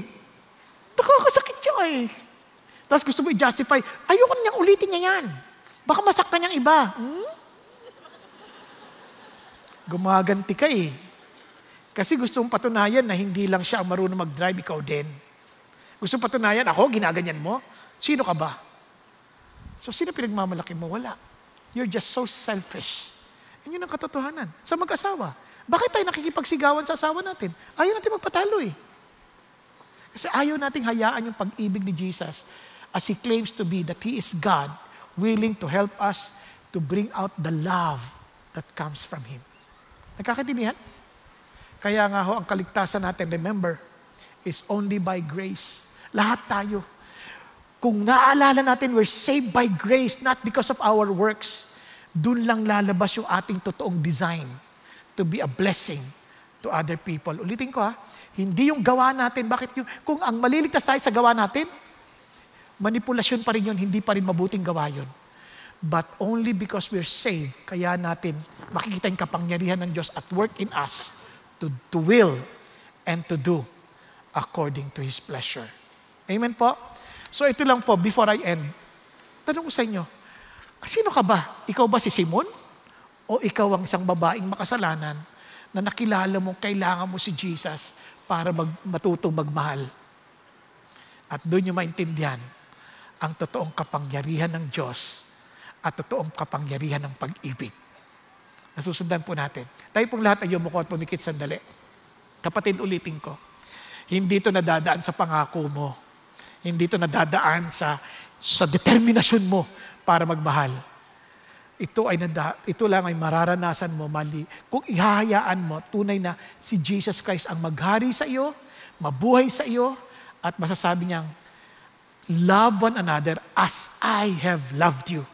nakakasakit siya eh. Tapos gusto mo i-justify, ayoko niyang ulitin niya yan. Baka masaktan niyang iba. Hmm? Gumaganti ka eh. Kasi gusto mong patunayan na hindi lang siya ang marunong mag-drive, ikaw din. Gusto patunayan, ako, ginaganyan mo? Sino ka ba? So sino pinagmamalaki mo? Wala. You're just so selfish. And yun ang katotohanan. Sa mag-asawa, bakit tayo nakikipagsigawan sa asawa natin? Ayaw natin magpatalo eh. Kasi ayaw nating hayaan yung pag-ibig ni Jesus as He claims to be that He is God, willing to help us to bring out the love that comes from Him. Nagkakaintindihan? Kaya nga ho, ang kaligtasan natin, remember, is only by grace. Lahat tayo kung naaalala natin, we're saved by grace, not because of our works. Doon lang lalabas yung ating totoong design to be a blessing to other people. Ulitin ko ha, hindi yung gawa natin. Bakit yung, kung ang maliligtas tayo sa gawa natin, manipulasyon pa rin yun, hindi pa rin mabuting gawa yun. But only because we're saved, kaya natin makikita yung kapangyarihan ng Diyos at work in us to, to will and to do according to His pleasure. Amen po? So ito lang po, before I end, tanong ko sa inyo, sino ka ba? Ikaw ba si Simon? O ikaw ang isang babaeng makasalanan na nakilala mo, kailangan mo si Jesus para mag, matutong magmahal? At doon nyo maintindihan ang totoong kapangyarihan ng Diyos at totoong kapangyarihan ng pag-ibig. Nasusundan po natin. Tayo pong lahat ay umuko at pumikit sandali. Kapatid, ulitin ko. Hindi ito nadadaan sa pangako mo hindi ito nadadaan sa, sa determinasyon mo para magmahal. Ito, ay nada, ito lang ay mararanasan mo mali. Kung ihahayaan mo, tunay na si Jesus Christ ang maghari sa iyo, mabuhay sa iyo, at masasabi niyang, Love one another as I have loved you.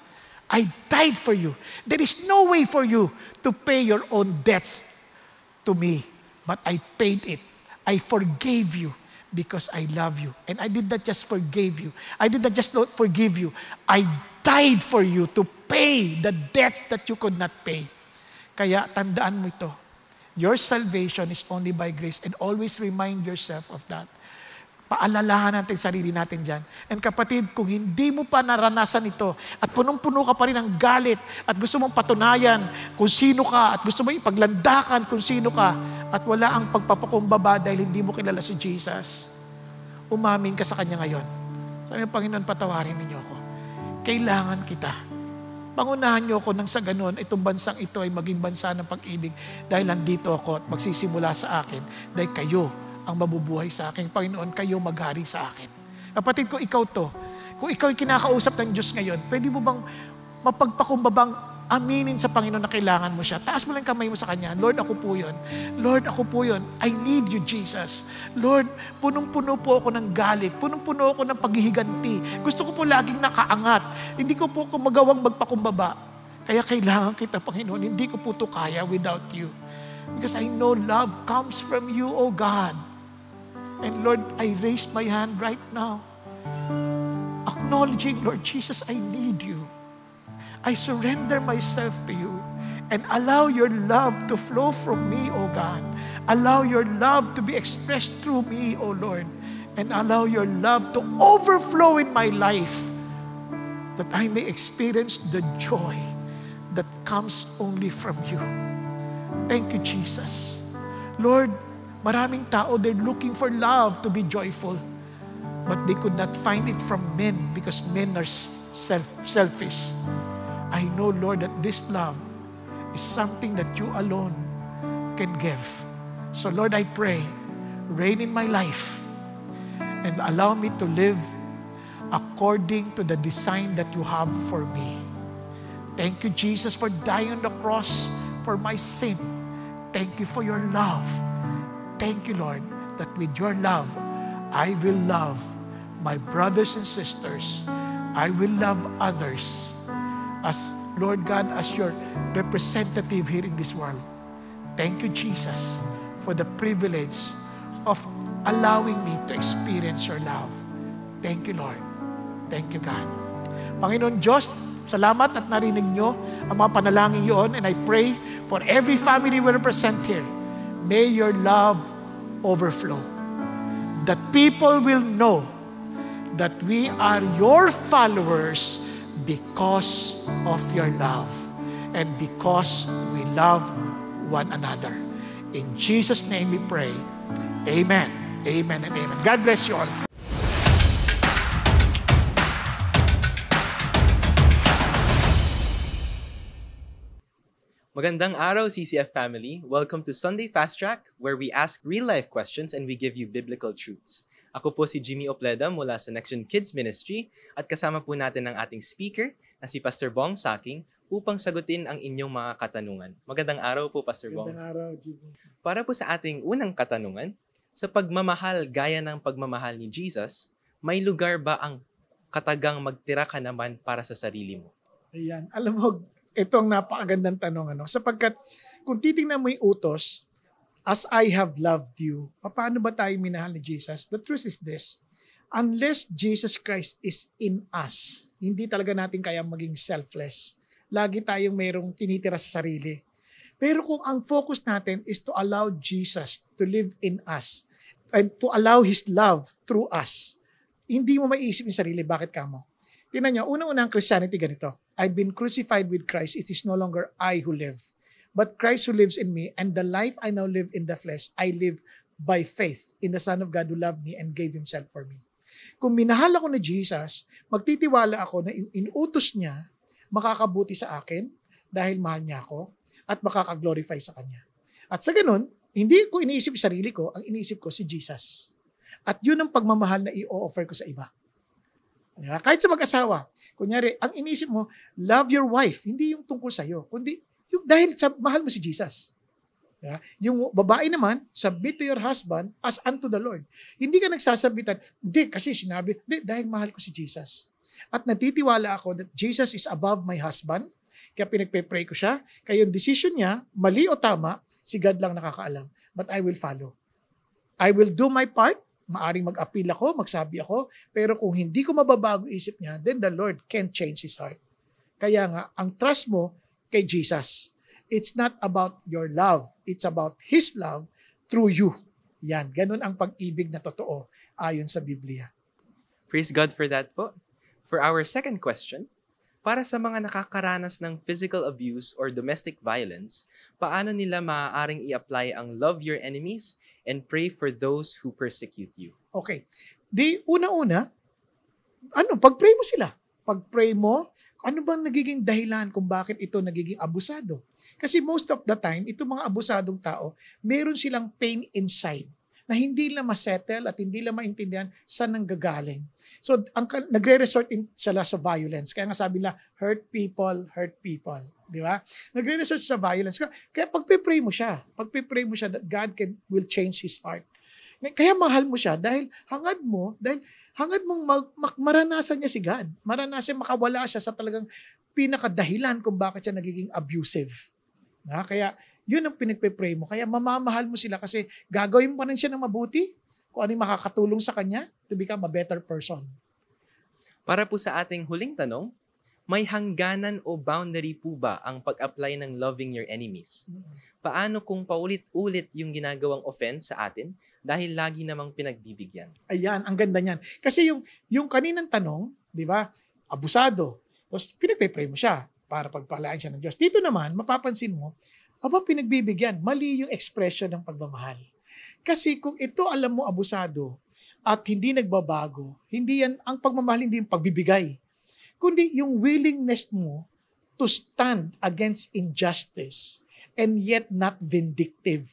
I died for you. There is no way for you to pay your own debts to me, but I paid it. I forgave you because I love you. And I did not just forgive you. I did not just forgive you. I died for you to pay the debts that you could not pay. Kaya tandaan mo ito. Your salvation is only by grace and always remind yourself of that. Paalalahan natin sarili natin dyan. And kapatid, kung hindi mo pa naranasan ito at punong-puno ka pa rin ng galit at gusto mong patunayan kung sino ka at gusto mo ipaglandakan kung sino ka at wala ang pagpapakumbaba dahil hindi mo kilala si Jesus, umamin ka sa Kanya ngayon. Sabi ng Panginoon, patawarin ninyo ako. Kailangan kita. Pangunahan niyo ako nang sa ganun, itong bansang ito ay maging bansa ng pag-ibig dahil nandito ako at magsisimula sa akin dahil kayo ang mabubuhay sa akin. Panginoon, kayo maghari sa akin. Kapatid ko, ikaw to. Kung ikaw ay kinakausap ng Diyos ngayon, pwede mo bang mapagpakumbabang aminin sa Panginoon na kailangan mo siya. Taas mo lang kamay mo sa Kanya. Lord, ako po yun. Lord, ako po yun. I need you, Jesus. Lord, punong-puno po ako ng galit. Punong-puno ako ng paghihiganti. Gusto ko po laging nakaangat. Hindi ko po magawang magpakumbaba. Kaya kailangan kita, Panginoon. Hindi ko po to kaya without you. Because I know love comes from you, O God. And Lord, I raise my hand right now, acknowledging, Lord Jesus, I need you. I surrender myself to you and allow your love to flow from me, O God. Allow your love to be expressed through me, O Lord. And allow your love to overflow in my life that I may experience the joy that comes only from you. Thank you, Jesus. Lord, Maraming tao, they're looking for love to be joyful. But they could not find it from men because men are self selfish. I know, Lord, that this love is something that you alone can give. So, Lord, I pray, reign in my life and allow me to live according to the design that you have for me. Thank you, Jesus, for dying on the cross for my sin. Thank you for your love. Thank you, Lord, that with your love, I will love my brothers and sisters. I will love others as, Lord God, as your representative here in this world. Thank you, Jesus, for the privilege of allowing me to experience your love. Thank you, Lord. Thank you, God. Panginoon Diyos, salamat at narinig nyo ang mga panalangin yun and I pray for every family we represent here. May your love overflow. That people will know that we are your followers because of your love and because we love one another. In Jesus' name we pray. Amen. Amen and amen. God bless you all. Magandang araw, CCF family. Welcome to Sunday Fast Track, where we ask real-life questions and we give you biblical truths. Ako po si Jimmy Opleda mula sa Nexon Kids Ministry at kasama po natin ang ating speaker na si Pastor Bong Saking upang sagutin ang inyong mga katanungan. Magandang araw po, Pastor Bong. Magandang araw, Jimmy. Para po sa ating unang katanungan, sa pagmamahal gaya ng pagmamahal ni Jesus, may lugar ba ang katagang magtira ka naman para sa sarili mo? Ayan. Alam mo, ito ang napakagandang tanong. Ano? Sapagkat kung titingnan mo yung utos, as I have loved you, paano ba tayo minahal ni Jesus? The truth is this, unless Jesus Christ is in us, hindi talaga natin kaya maging selfless. Lagi tayong mayroong tinitira sa sarili. Pero kung ang focus natin is to allow Jesus to live in us and to allow His love through us, hindi mo maiisip yung sarili, bakit ka mo? Tingnan nyo, una-una ang Christianity ganito. I've been crucified with Christ. It is no longer I who live, but Christ who lives in me. And the life I now live in the flesh, I live by faith in the Son of God who loved me and gave himself for me. Kung minahal ako ni Jesus, magtitiwala ako na yung inutos niya makakabuti sa akin dahil mahal niya ako at makakaglorify sa kanya. At sa ganun, hindi ko iniisip sarili ko, ang iniisip ko si Jesus. At yun ang pagmamahal na i-offer ko sa iba. Diba? Kahit sa mag-asawa. Kunyari, ang inisip mo, love your wife, hindi yung tungkol sa'yo, kundi yung dahil sa mahal mo si Jesus. Yeah? Diba? Yung babae naman, submit to your husband as unto the Lord. Hindi ka nagsasabitan, hindi kasi sinabi, hindi dahil mahal ko si Jesus. At natitiwala ako that Jesus is above my husband, kaya pinagpe-pray ko siya, kaya yung decision niya, mali o tama, si God lang nakakaalam, but I will follow. I will do my part, maaring mag-appeal ako, magsabi ako, pero kung hindi ko mababago isip niya, then the Lord can't change his heart. Kaya nga, ang trust mo kay Jesus. It's not about your love. It's about His love through you. Yan, ganun ang pag-ibig na totoo ayon sa Biblia. Praise God for that po. For our second question, para sa mga nakakaranas ng physical abuse or domestic violence, paano nila maaaring i-apply ang love your enemies and pray for those who persecute you? Okay. Di, una-una, ano, pag-pray mo sila. Pag-pray mo, ano bang nagiging dahilan kung bakit ito nagiging abusado? Kasi most of the time, itong mga abusadong tao, meron silang pain inside na hindi nila masettle at hindi nila maintindihan saan nanggagaling. So, ang, nagre-resort in, sila sa violence. Kaya nga sabi nila, hurt people, hurt people. Di ba? Nagre-resort sa violence. Kaya pagpipray mo siya, pagpipray mo siya that God can, will change his heart. Kaya mahal mo siya dahil hangad mo, dahil hangad mong mag, mag, maranasan niya si God. Maranasan makawala siya sa talagang pinakadahilan kung bakit siya nagiging abusive. Ha? Kaya yun ang pinagpe-pray mo. Kaya mamamahal mo sila kasi gagawin mo pa rin siya ng mabuti kung ano yung makakatulong sa kanya to become a better person. Para po sa ating huling tanong, may hangganan o boundary po ba ang pag-apply ng loving your enemies? Mm-hmm. Paano kung paulit-ulit yung ginagawang offense sa atin dahil lagi namang pinagbibigyan? Ayan, ang ganda niyan. Kasi yung, yung kaninang tanong, di ba, abusado. Tapos pinagpe-pray mo siya para pagpalaan siya ng Diyos. Dito naman, mapapansin mo, aba pinagbibigyan, mali yung expression ng pagmamahal. Kasi kung ito alam mo abusado at hindi nagbabago, hindi yan, ang pagmamahal hindi yung pagbibigay, kundi yung willingness mo to stand against injustice and yet not vindictive.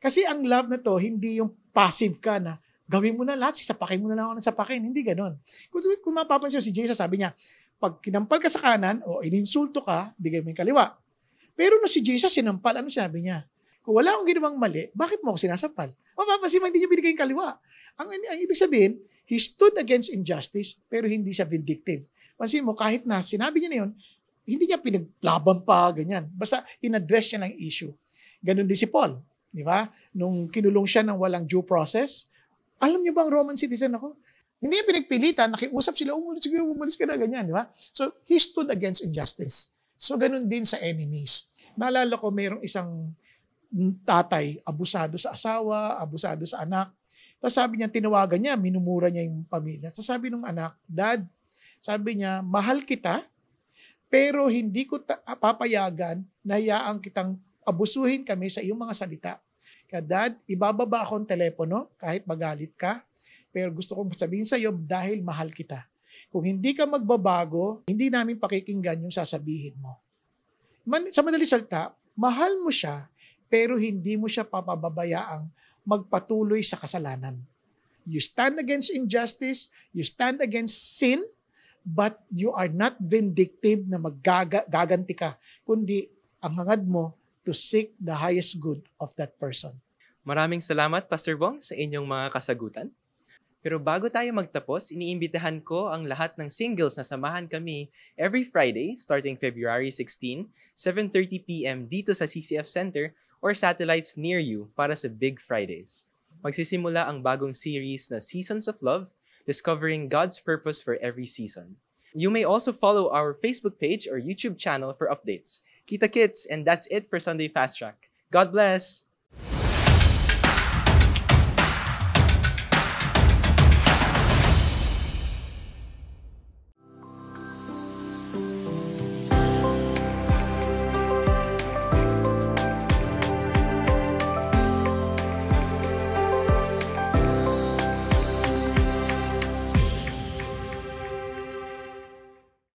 Kasi ang love na to, hindi yung passive ka na gawin mo na lahat, sapakin mo na lang ako ng sapakin. Hindi ganon. Kung, kung mapapansin si Jesus, sabi niya, pag kinampal ka sa kanan o ininsulto ka, bigay mo yung kaliwa. Pero nung si Jesus sinampal, ano sabi niya? Kung wala akong ginawang mali, bakit mo ako sinasampal? Mapapansin mo, hindi niya binigay yung kaliwa. Ang, ang, ibig sabihin, he stood against injustice, pero hindi siya vindictive. Pansin mo, kahit na sinabi niya na yun, hindi niya pinaglaban pa, ganyan. Basta in-address niya ng issue. Ganon din si Paul, di ba? Nung kinulong siya ng walang due process, alam niyo ba ang Roman citizen ako? Hindi niya pinagpilitan, nakiusap sila, umulis, sige, umulis ka na, ganyan, di ba? So, he stood against injustice. So, ganun din sa enemies. Naalala ko mayroong isang tatay, abusado sa asawa, abusado sa anak. Tapos sabi niya, tinawagan niya, minumura niya yung pamilya. Tapos sabi ng anak, Dad, sabi niya, mahal kita, pero hindi ko ta- papayagan na hayaan kitang abusuhin kami sa iyong mga salita. Kaya Dad, ibababa akong telepono kahit magalit ka, pero gusto kong sabihin sa iyo dahil mahal kita. Kung hindi ka magbabago, hindi namin pakikinggan yung sasabihin mo man, sa madaling salta, mahal mo siya, pero hindi mo siya papababayaang magpatuloy sa kasalanan. You stand against injustice, you stand against sin, but you are not vindictive na magaganti ka, kundi ang hangad mo to seek the highest good of that person. Maraming salamat, Pastor Bong, sa inyong mga kasagutan. Pero bago tayo magtapos, iniimbitahan ko ang lahat ng singles na samahan kami every Friday starting February 16, 7.30pm dito sa CCF Center or satellites near you para sa Big Fridays. Magsisimula ang bagong series na Seasons of Love, Discovering God's Purpose for Every Season. You may also follow our Facebook page or YouTube channel for updates. Kita kits, and that's it for Sunday Fast Track. God bless!